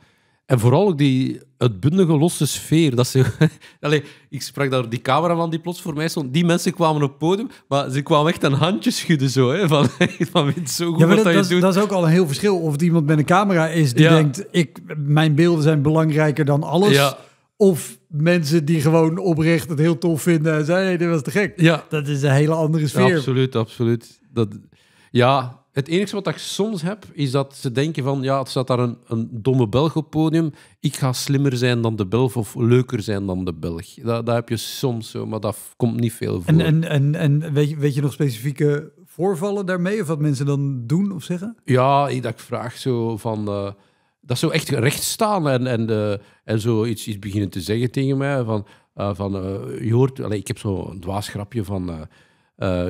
En vooral ook die uitbundige losse sfeer. Dat ze... (laughs) Allee, ik sprak daar die cameraman die plots voor mij stond. Die mensen kwamen op het podium, maar ze kwamen echt een handje schudden. Zo, hè, van, (laughs) van zo goed dat, dat, je doet. dat is ook al een heel verschil. Of het iemand met een camera is die denkt, ik, mijn beelden zijn belangrijker dan alles. Ja. Of mensen die gewoon oprecht het heel tof vinden en zeggen, hey, dit was te gek. Ja. Dat is een hele andere sfeer. absoluut, absoluut. Dat, ja, het enige wat ik soms heb, is dat ze denken van, ja, het staat daar een, een domme Belg op podium. Ik ga slimmer zijn dan de Belg of leuker zijn dan de Belg. Dat, dat heb je soms zo, maar dat komt niet veel voor. En, en, en, en weet, je, weet je nog specifieke voorvallen daarmee? Of wat mensen dan doen of zeggen? Ja, dat ik vraag zo van... Eh, dat zo echt recht staan en, en, uh, en zo iets, iets beginnen te zeggen tegen mij. Van, eh, van, eh, je hoort, allez, ik heb zo'n dwaas grapje van...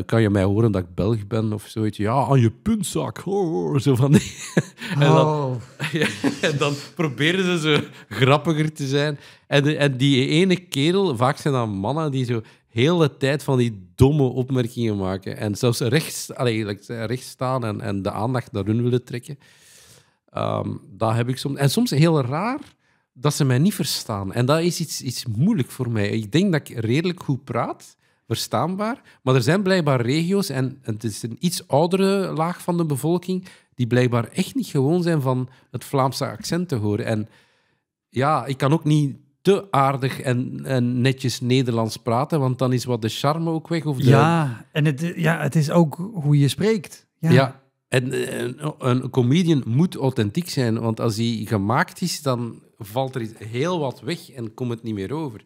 kan je mij horen dat ik Belg ben of zoiets? Ja, aan je puntzak. zo van (laughs) oh. (laughs) en, dan, proberen ze zo grappiger te zijn. En, de, en die ene kerel, vaak zijn dat mannen die zo hele tijd van die domme opmerkingen maken. En zelfs recht allez, rechts staan en, en de aandacht naar hun willen trekken. Um, heb ik soms. En soms heel raar dat ze mij niet verstaan. En dat is iets, iets moeilijk voor mij. Ik denk dat ik redelijk goed praat, verstaanbaar. Maar er zijn blijkbaar regio's, en het is een iets oudere laag van de bevolking, die blijkbaar echt niet gewoon zijn van het Vlaamse accent te horen. En ja, ik kan ook niet te aardig en, en netjes Nederlands praten, want dan is wat de charme ook weg. Of de... Ja, en het, ja, het is ook hoe je spreekt. ja. En een, comedian moet authentiek zijn, want als hij gemaakt is, dan valt er heel wat weg en komt het niet meer over.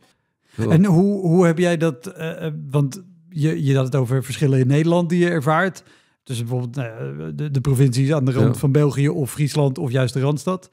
En hoe, hoe heb jij dat? Eh, eh, want je, je had het over verschillen in Nederland die je ervaart. Dus bijvoorbeeld nou de, provincies aan de rand van België of Friesland of juist de Randstad.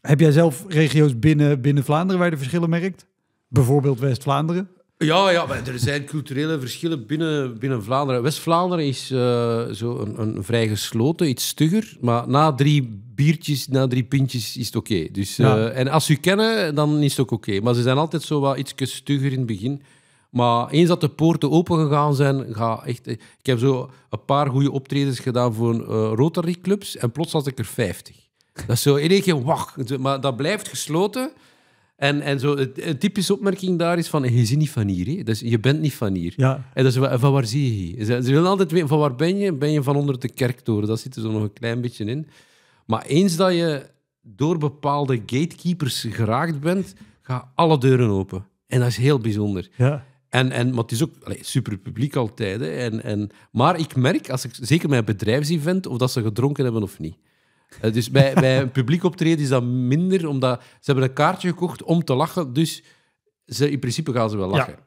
Heb jij zelf regio's binnen, binnen Vlaanderen waar je de verschillen merkt? Bijvoorbeeld West-Vlaanderen? Ja, ja maar er zijn culturele verschillen binnen, binnen Vlaanderen. West-Vlaanderen is eh, zo een, een, vrij gesloten, iets stugger. Maar na drie biertjes, na drie pintjes is het oké. Dus, eh, En als u kennen, dan is het ook oké. Maar ze zijn altijd zo wat iets stugger in het begin. Maar eens dat de poorten open gegaan zijn, ga echt... Ik heb zo een paar goede optredens gedaan voor uh, eh, Rotary-clubs. En plots had ik er 50. Dat is zo in één keer, wacht. Maar dat blijft gesloten. En, en zo, een typische opmerking daar is van, je ziet niet van hier, hè? Dus je bent niet van hier. En van waar zie je hier? ze willen altijd weten, van waar ben je? Ben je van onder de kerktoren? Dat zit er zo nog een klein beetje in. Maar eens dat je door bepaalde gatekeepers geraakt bent, gaan alle deuren open. En dat is heel bijzonder. Ja. En, en, maar het is ook allez, super publiek altijd. En, en, maar ik merk, als ik zeker mijn bedrijfsevent, of dat ze gedronken hebben of niet. Eh, dus bij, bij een publiek optreden is dat minder, omdat ze hebben een kaartje gekocht om te lachen, dus ze, in principe gaan ze wel lachen.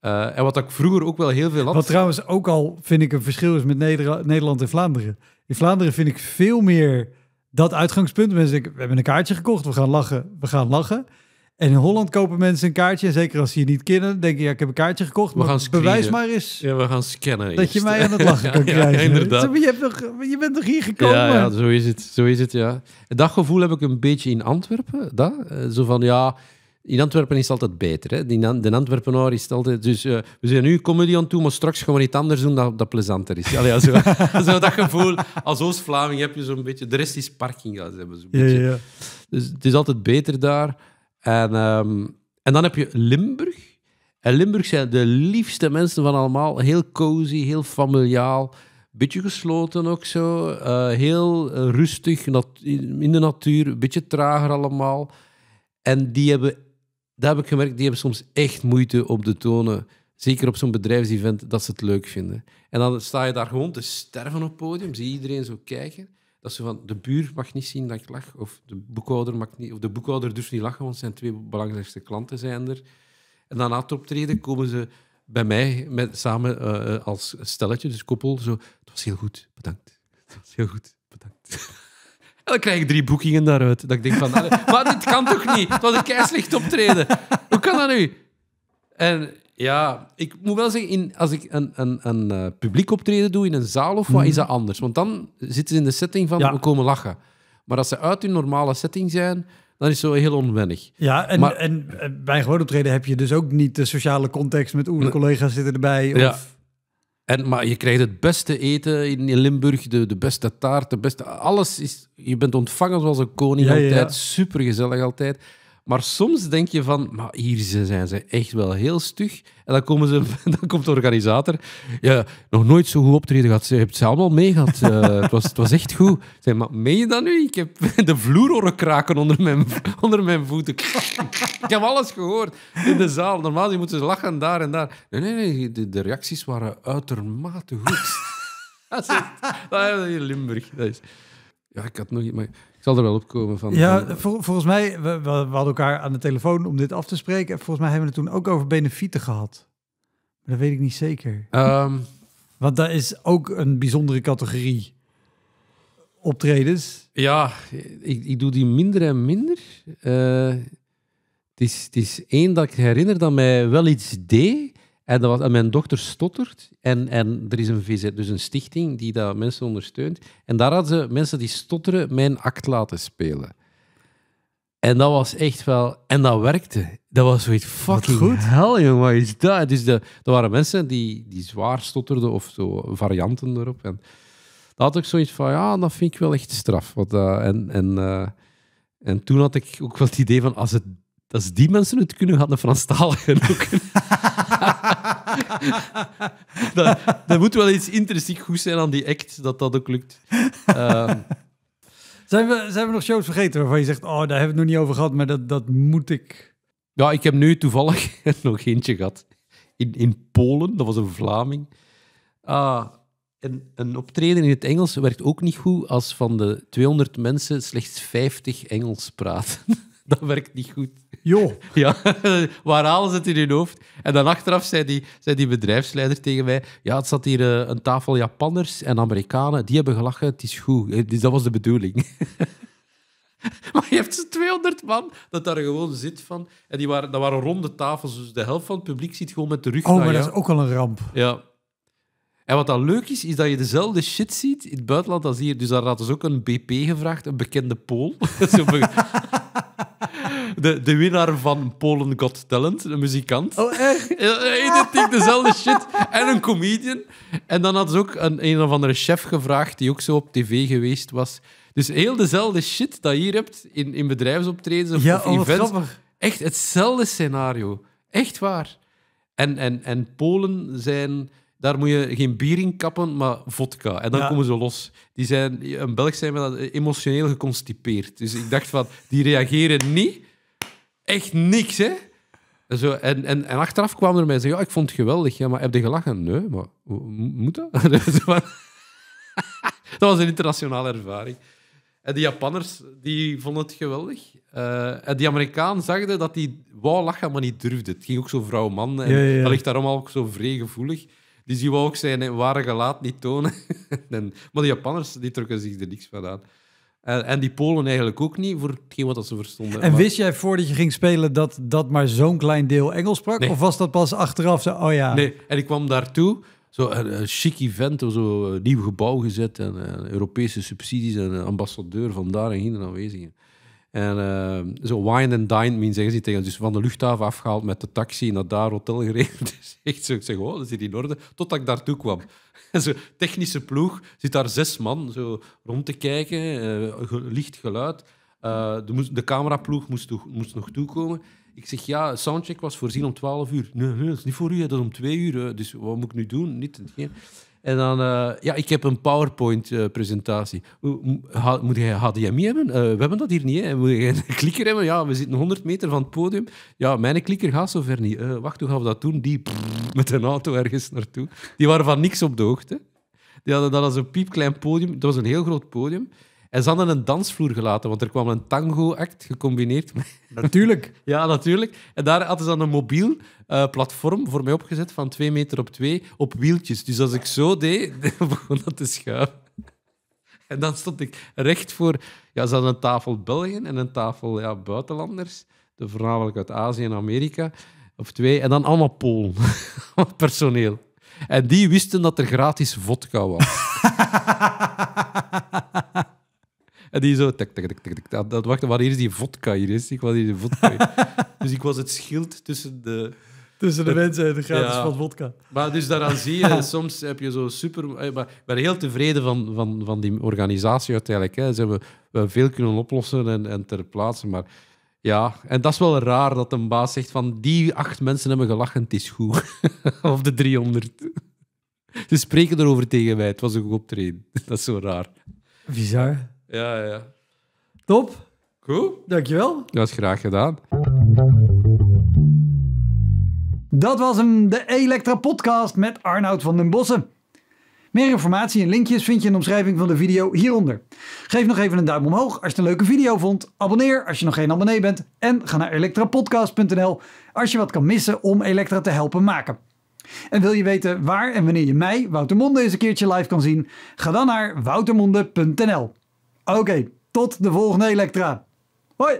Eh, en wat ik vroeger ook wel heel veel had. Wat trouwens ook al vind ik een verschil is met Neder Nederland en Vlaanderen. In Vlaanderen vind ik veel meer dat uitgangspunt. Mensen denken, we hebben een kaartje gekocht, we gaan lachen, we gaan lachen. En in Holland kopen mensen een kaartje. En zeker als ze je niet kennen, denk je, ja, ik heb een kaartje gekocht. We maar bewijs maar eens ja, we gaan scannen dat je mij aan het lachen (laughs) kan krijgen. inderdaad. Je, nog, je, bent toch hier gekomen? Ja, zo is het. Zo is het ja. Dat gevoel heb ik een beetje in Antwerpen. Dat? Eh, zo van, ja, in Antwerpen is het altijd beter. Hè? De Antwerpenaar is het altijd... Dus eh, we zijn nu comedy aan toe, maar straks gaan we iets anders doen dat, dat plezanter is. Allee, zo, (laughs) zo, dat gevoel. Als Oost-Vlaming heb je zo'n beetje... De rest is parking. Hebben, zo beetje. Ja, ja. Dus het is altijd beter daar. En, ehm, en dan heb je Limburg. En Limburg zijn de liefste mensen van allemaal. Heel cozy, heel familiaal. Beetje gesloten ook zo. Eh, heel rustig, in de natuur. Een beetje trager allemaal. En die hebben, dat heb ik gemerkt, die hebben soms echt moeite op de tonen. Zeker op zo'n bedrijfsevent, dat ze het leuk vinden. En dan sta je daar gewoon te sterven op het podium. Zie iedereen zo kijken dat ze van de buur mag niet zien dat ik lach, of de boekhouder, mag niet, of de boekhouder dus niet lachen, want zijn twee belangrijkste klanten zijn er. En dan na het optreden komen ze bij mij met, samen eh, eh, als stelletje, dus koppel, zo. Het was heel goed, bedankt. Het was heel goed, bedankt. (laughs) En dan krijg ik drie boekingen daaruit. Dat ik denk van, maar dit kan toch niet? Het was een keislicht optreden. Hoe kan dat nu? En ja, ik moet wel zeggen, in, als ik een, een, een eh, publiek optreden doe in een zaal of wat, mhm. is dat anders. Want dan zitten ze in de setting van we komen lachen. Maar als ze uit hun normale setting zijn, dan is het zo heel onwennig. Ja, en, en eh, bij gewoon optreden heb je dus ook niet de sociale context met oude collega's zitten erbij. Of... Ja. En, maar je krijgt het beste eten in, Limburg, de, de beste taart, de beste... Alles is... Je bent ontvangen zoals een koning altijd, super supergezellig altijd. Maar soms denk je van, maar hier zijn ze echt wel heel stug. En dan, komen ze, (laughs) dan komt de organisator. Ja, nog nooit zo goed optreden gehad. Je hebt ze allemaal meegehad. Uh, het, was, het was echt goed. Zeg, maar meen je dat nu? Ik heb (laughs) de vloer kraken onder mijn, (laughs) onder mijn voeten. Ik heb alles gehoord in de zaal. Normaal moeten ze lachen daar en daar. Nee, nee, nee. De, reacties waren uitermate goed. dat is, dat is in Limburg. Dat is, ja, ik had nog iets... Ik zal er wel op komen van. Ja, volgens mij, we, hadden elkaar aan de telefoon om dit af te spreken. En volgens mij hebben we het toen ook over benefieten gehad. Maar dat weet ik niet zeker. Ehm, Want dat is ook een bijzondere categorie optredens. Ja, ik, ik doe die minder en minder. Eh, het, is, het is één dat ik herinner dat mij wel iets deed. En, dat was, en mijn dochter stottert. En, en er is een VZ, dus een stichting die dat mensen ondersteunt. En daar hadden ze mensen die stotteren mijn act laten spelen. En dat was echt wel... En dat werkte. Dat was zoiets fucking goed. hell, jongen, wat is dat? Dus de, waren mensen die, die zwaar stotterden of zo, varianten erop. En dat had ik zoiets van, ja, dat vind ik wel echt straf. Wat, eh, en, en, eh, en toen had ik ook wel het idee van, als het als die mensen het kunnen, gaan de Franstaligen (laughs) ook. dat, moet wel iets intrinsiek goed zijn aan die act, dat dat ook lukt. Ehm, zijn, we, zijn we nog shows vergeten waarvan je zegt, oh, daar hebben we het nog niet over gehad, maar dat, dat moet ik... Ja, ik heb nu toevallig (laughs) nog eentje gehad. In, in Polen, dat was een Vlaming. Ah, een optreden in het Engels werkt ook niet goed als van de 200 mensen slechts 50 Engels praten. (laughs) (laughs) dat werkt niet goed. Jo. (laughs) Ja, waar halen ze het in hun hoofd? En dan achteraf zei die, zei die bedrijfsleider tegen mij... Ja, het zat hier eh, een tafel Japanners en Amerikanen. Die hebben gelachen, het is goed. Eh, dus dat was de bedoeling. (laughs) maar je hebt ze 200 man dat daar gewoon zit van... En die waren, dat waren ronde tafels, dus de helft van het publiek zit gewoon met de rug oh, naar maar dat is ook al een ramp. Ja. En wat dan leuk is, is dat je dezelfde shit ziet in het buitenland als hier. Dus daar hadden ze ook een BP gevraagd, een bekende Pool de, de winnaar van Polen Got Talent, een muzikant. Oh, echt? (laughs) Identiek dezelfde shit. En een comedian. En dan had ze ook een, een of andere chef gevraagd, die ook zo op tv geweest was. Dus heel dezelfde shit dat je hier hebt in, in bedrijfsoptredens of, ja, of oh, events. Grappig. Echt hetzelfde scenario. Echt waar. En, en, en Polen zijn daar moet je geen bier in kappen, maar vodka. En dan komen ze los. Die zijn, een Belg zijn we emotioneel geconstipeerd. Dus ik dacht van, die reageren niet echt niks, hè? Zo, en, en, en achteraf kwamen er mensen ja, ik vond het geweldig. Ja, maar heb je gelachen? Nee, maar moet dat? (laughs) (laughs) dat was een internationale ervaring. En die Japanners, die vonden het geweldig. Uh, en die Amerikaan zagen dat die wou lachen, maar niet durfde. Het ging ook zo vrouw-man. En dat ligt daarom ook zo vreegevoelig. Dus die wou ook zijn ware gelaat niet tonen. (laughs) maar de Japanners, die trokken zich er niks van aan. En, die Polen eigenlijk ook niet, voor hetgeen wat dat ze verstonden. En wist jij voordat je ging spelen dat dat maar zo'n klein deel Engels sprak? Of was dat pas achteraf zo, oh ja. Nee, en ik kwam daartoe, zo een, eh, een eh, chic event, zo een eh, nieuw gebouw gezet en, en Europese subsidies en een ambassadeur vandaar en hier aanwezig. En ehm, zo wine and dine, means zeggen ze tegen Dus van de luchthaven afgehaald met de taxi naar daar hotel geregeld. (laughs) Dus echt zo, ik zeg, oh, dat zit in orde. Totdat ik daartoe kwam. En (laughs) zo, technische ploeg, zit daar zes man zo rond te kijken, eh, licht geluid. Eh, de, de cameraploeg moest, moest nog toekomen. Ik zeg, ja, soundcheck was voorzien om 12 uur. Nee, nee dat is niet voor u, dat is om twee uur. Dus wat moet ik nu doen? Niet, geen. En dan, eh, ja, ik heb een PowerPoint-presentatie. Eh, uh, moet jij HDMI hebben? Eh, we hebben dat hier niet. Moet jij een (laughs) klikker hebben? Ja, we zitten 100 meter van het podium. Ja, mijn klikker gaat zover niet. wacht, hoe gaan we dat doen? Die (laughs) met een auto ergens naartoe. Die waren van niks op de hoogte. Die hadden dat als een piepklein podium. Dat was een heel groot podium. En ze hadden een dansvloer gelaten, want er kwam een tango-act gecombineerd Natuurlijk. (laughs) ja, natuurlijk. En daar hadden ze dan een mobiel eh, platform voor mij opgezet van 2 meter op 2 op wieltjes. Dus als ik zo deed, (laughs) begon dat te schuiven. En dan stond ik recht voor... Ja, ze hadden een tafel Belgen en een tafel ja, buitenlanders. De voornamelijk uit Azië en Amerika. Of twee. En dan allemaal Polen. (laughs) personeel. En die wisten dat er gratis vodka was. En die zo, tik, Dat, is die vodka hier? Is? Ik was hier de (laughs) vodka. dus ik was het schild tussen de... Tussen de mensen en de gratis van vodka. Maar dus daaraan zie je, (laughs) soms heb je zo super... Eh, maar ik ben heel tevreden van, van, van die organisatie uiteindelijk. Hè. Ze hebben we veel kunnen oplossen en, en ter plaatse, maar... Ja, en dat is wel raar dat een baas zegt van die acht mensen hebben gelachen, het is goed. (laughs) of de 300. Ze spreken erover tegen mij, het was een goed optreden. dat is zo raar. Bizar. Ja, ja. Top. Goed. Dankjewel. Dat is graag gedaan. Dat was hem, de Electra Podcast met Arnoud van den Bossen. Meer informatie en linkjes vind je in de omschrijving van de video hieronder. Geef nog even een duim omhoog als je een leuke video vond. Abonneer als je nog geen abonnee bent. En ga naar elektrapodcast.nl als je wat kan missen om Elektra te helpen maken. En wil je weten waar en wanneer je mij, Woutermonde eens een keertje live kan zien? Ga dan naar woutermonde.nl. Oké, tot de volgende Elektra. Hoi!